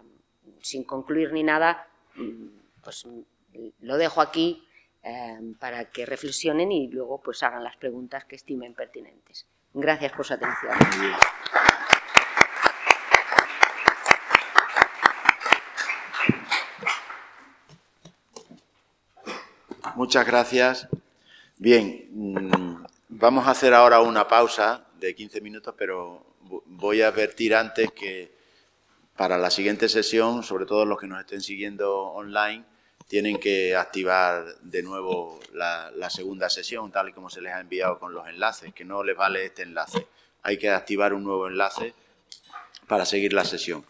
sin concluir ni nada, pues lo dejo aquí em, para que reflexionen y luego pues hagan las preguntas que estimen pertinentes. Gracias por su atención. Muchas gracias. Bien, mm, vamos a hacer ahora una pausa de 15 minutos, pero voy a advertir antes que para la siguiente sesión, sobre todo los que nos estén siguiendo online, tienen que activar de nuevo la, segunda sesión, tal y como se les ha enviado con los enlaces, que no les vale este enlace. Hay que activar un nuevo enlace para seguir la sesión.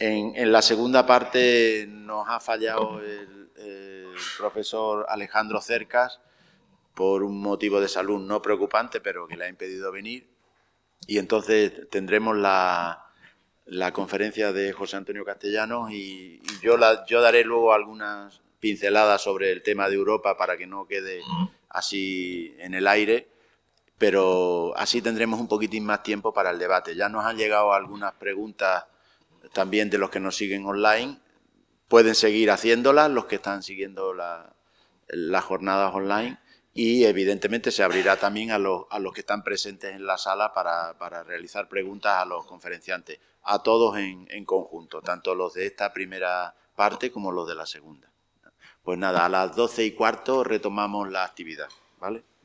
En, la segunda parte nos ha fallado el profesor Alejandro Cercas por un motivo de salud no preocupante, pero que le ha impedido venir y entonces tendremos la, conferencia de José Antonio Castellanos y, yo, la, yo daré luego algunas pinceladas sobre el tema de Europa para que no quede así en el aire, pero así tendremos un poquitín más tiempo para el debate. Ya nos han llegado algunas preguntas también de los que nos siguen online. Pueden seguir haciéndolas los que están siguiendo las jornadas online y evidentemente se abrirá también a los, a los que están presentes en la sala para, realizar preguntas a los conferenciantes, a todos en, en conjunto, tanto los de esta primera parte como los de la segunda. Pues nada, a las doce y cuarto retomamos la actividad, ¿vale?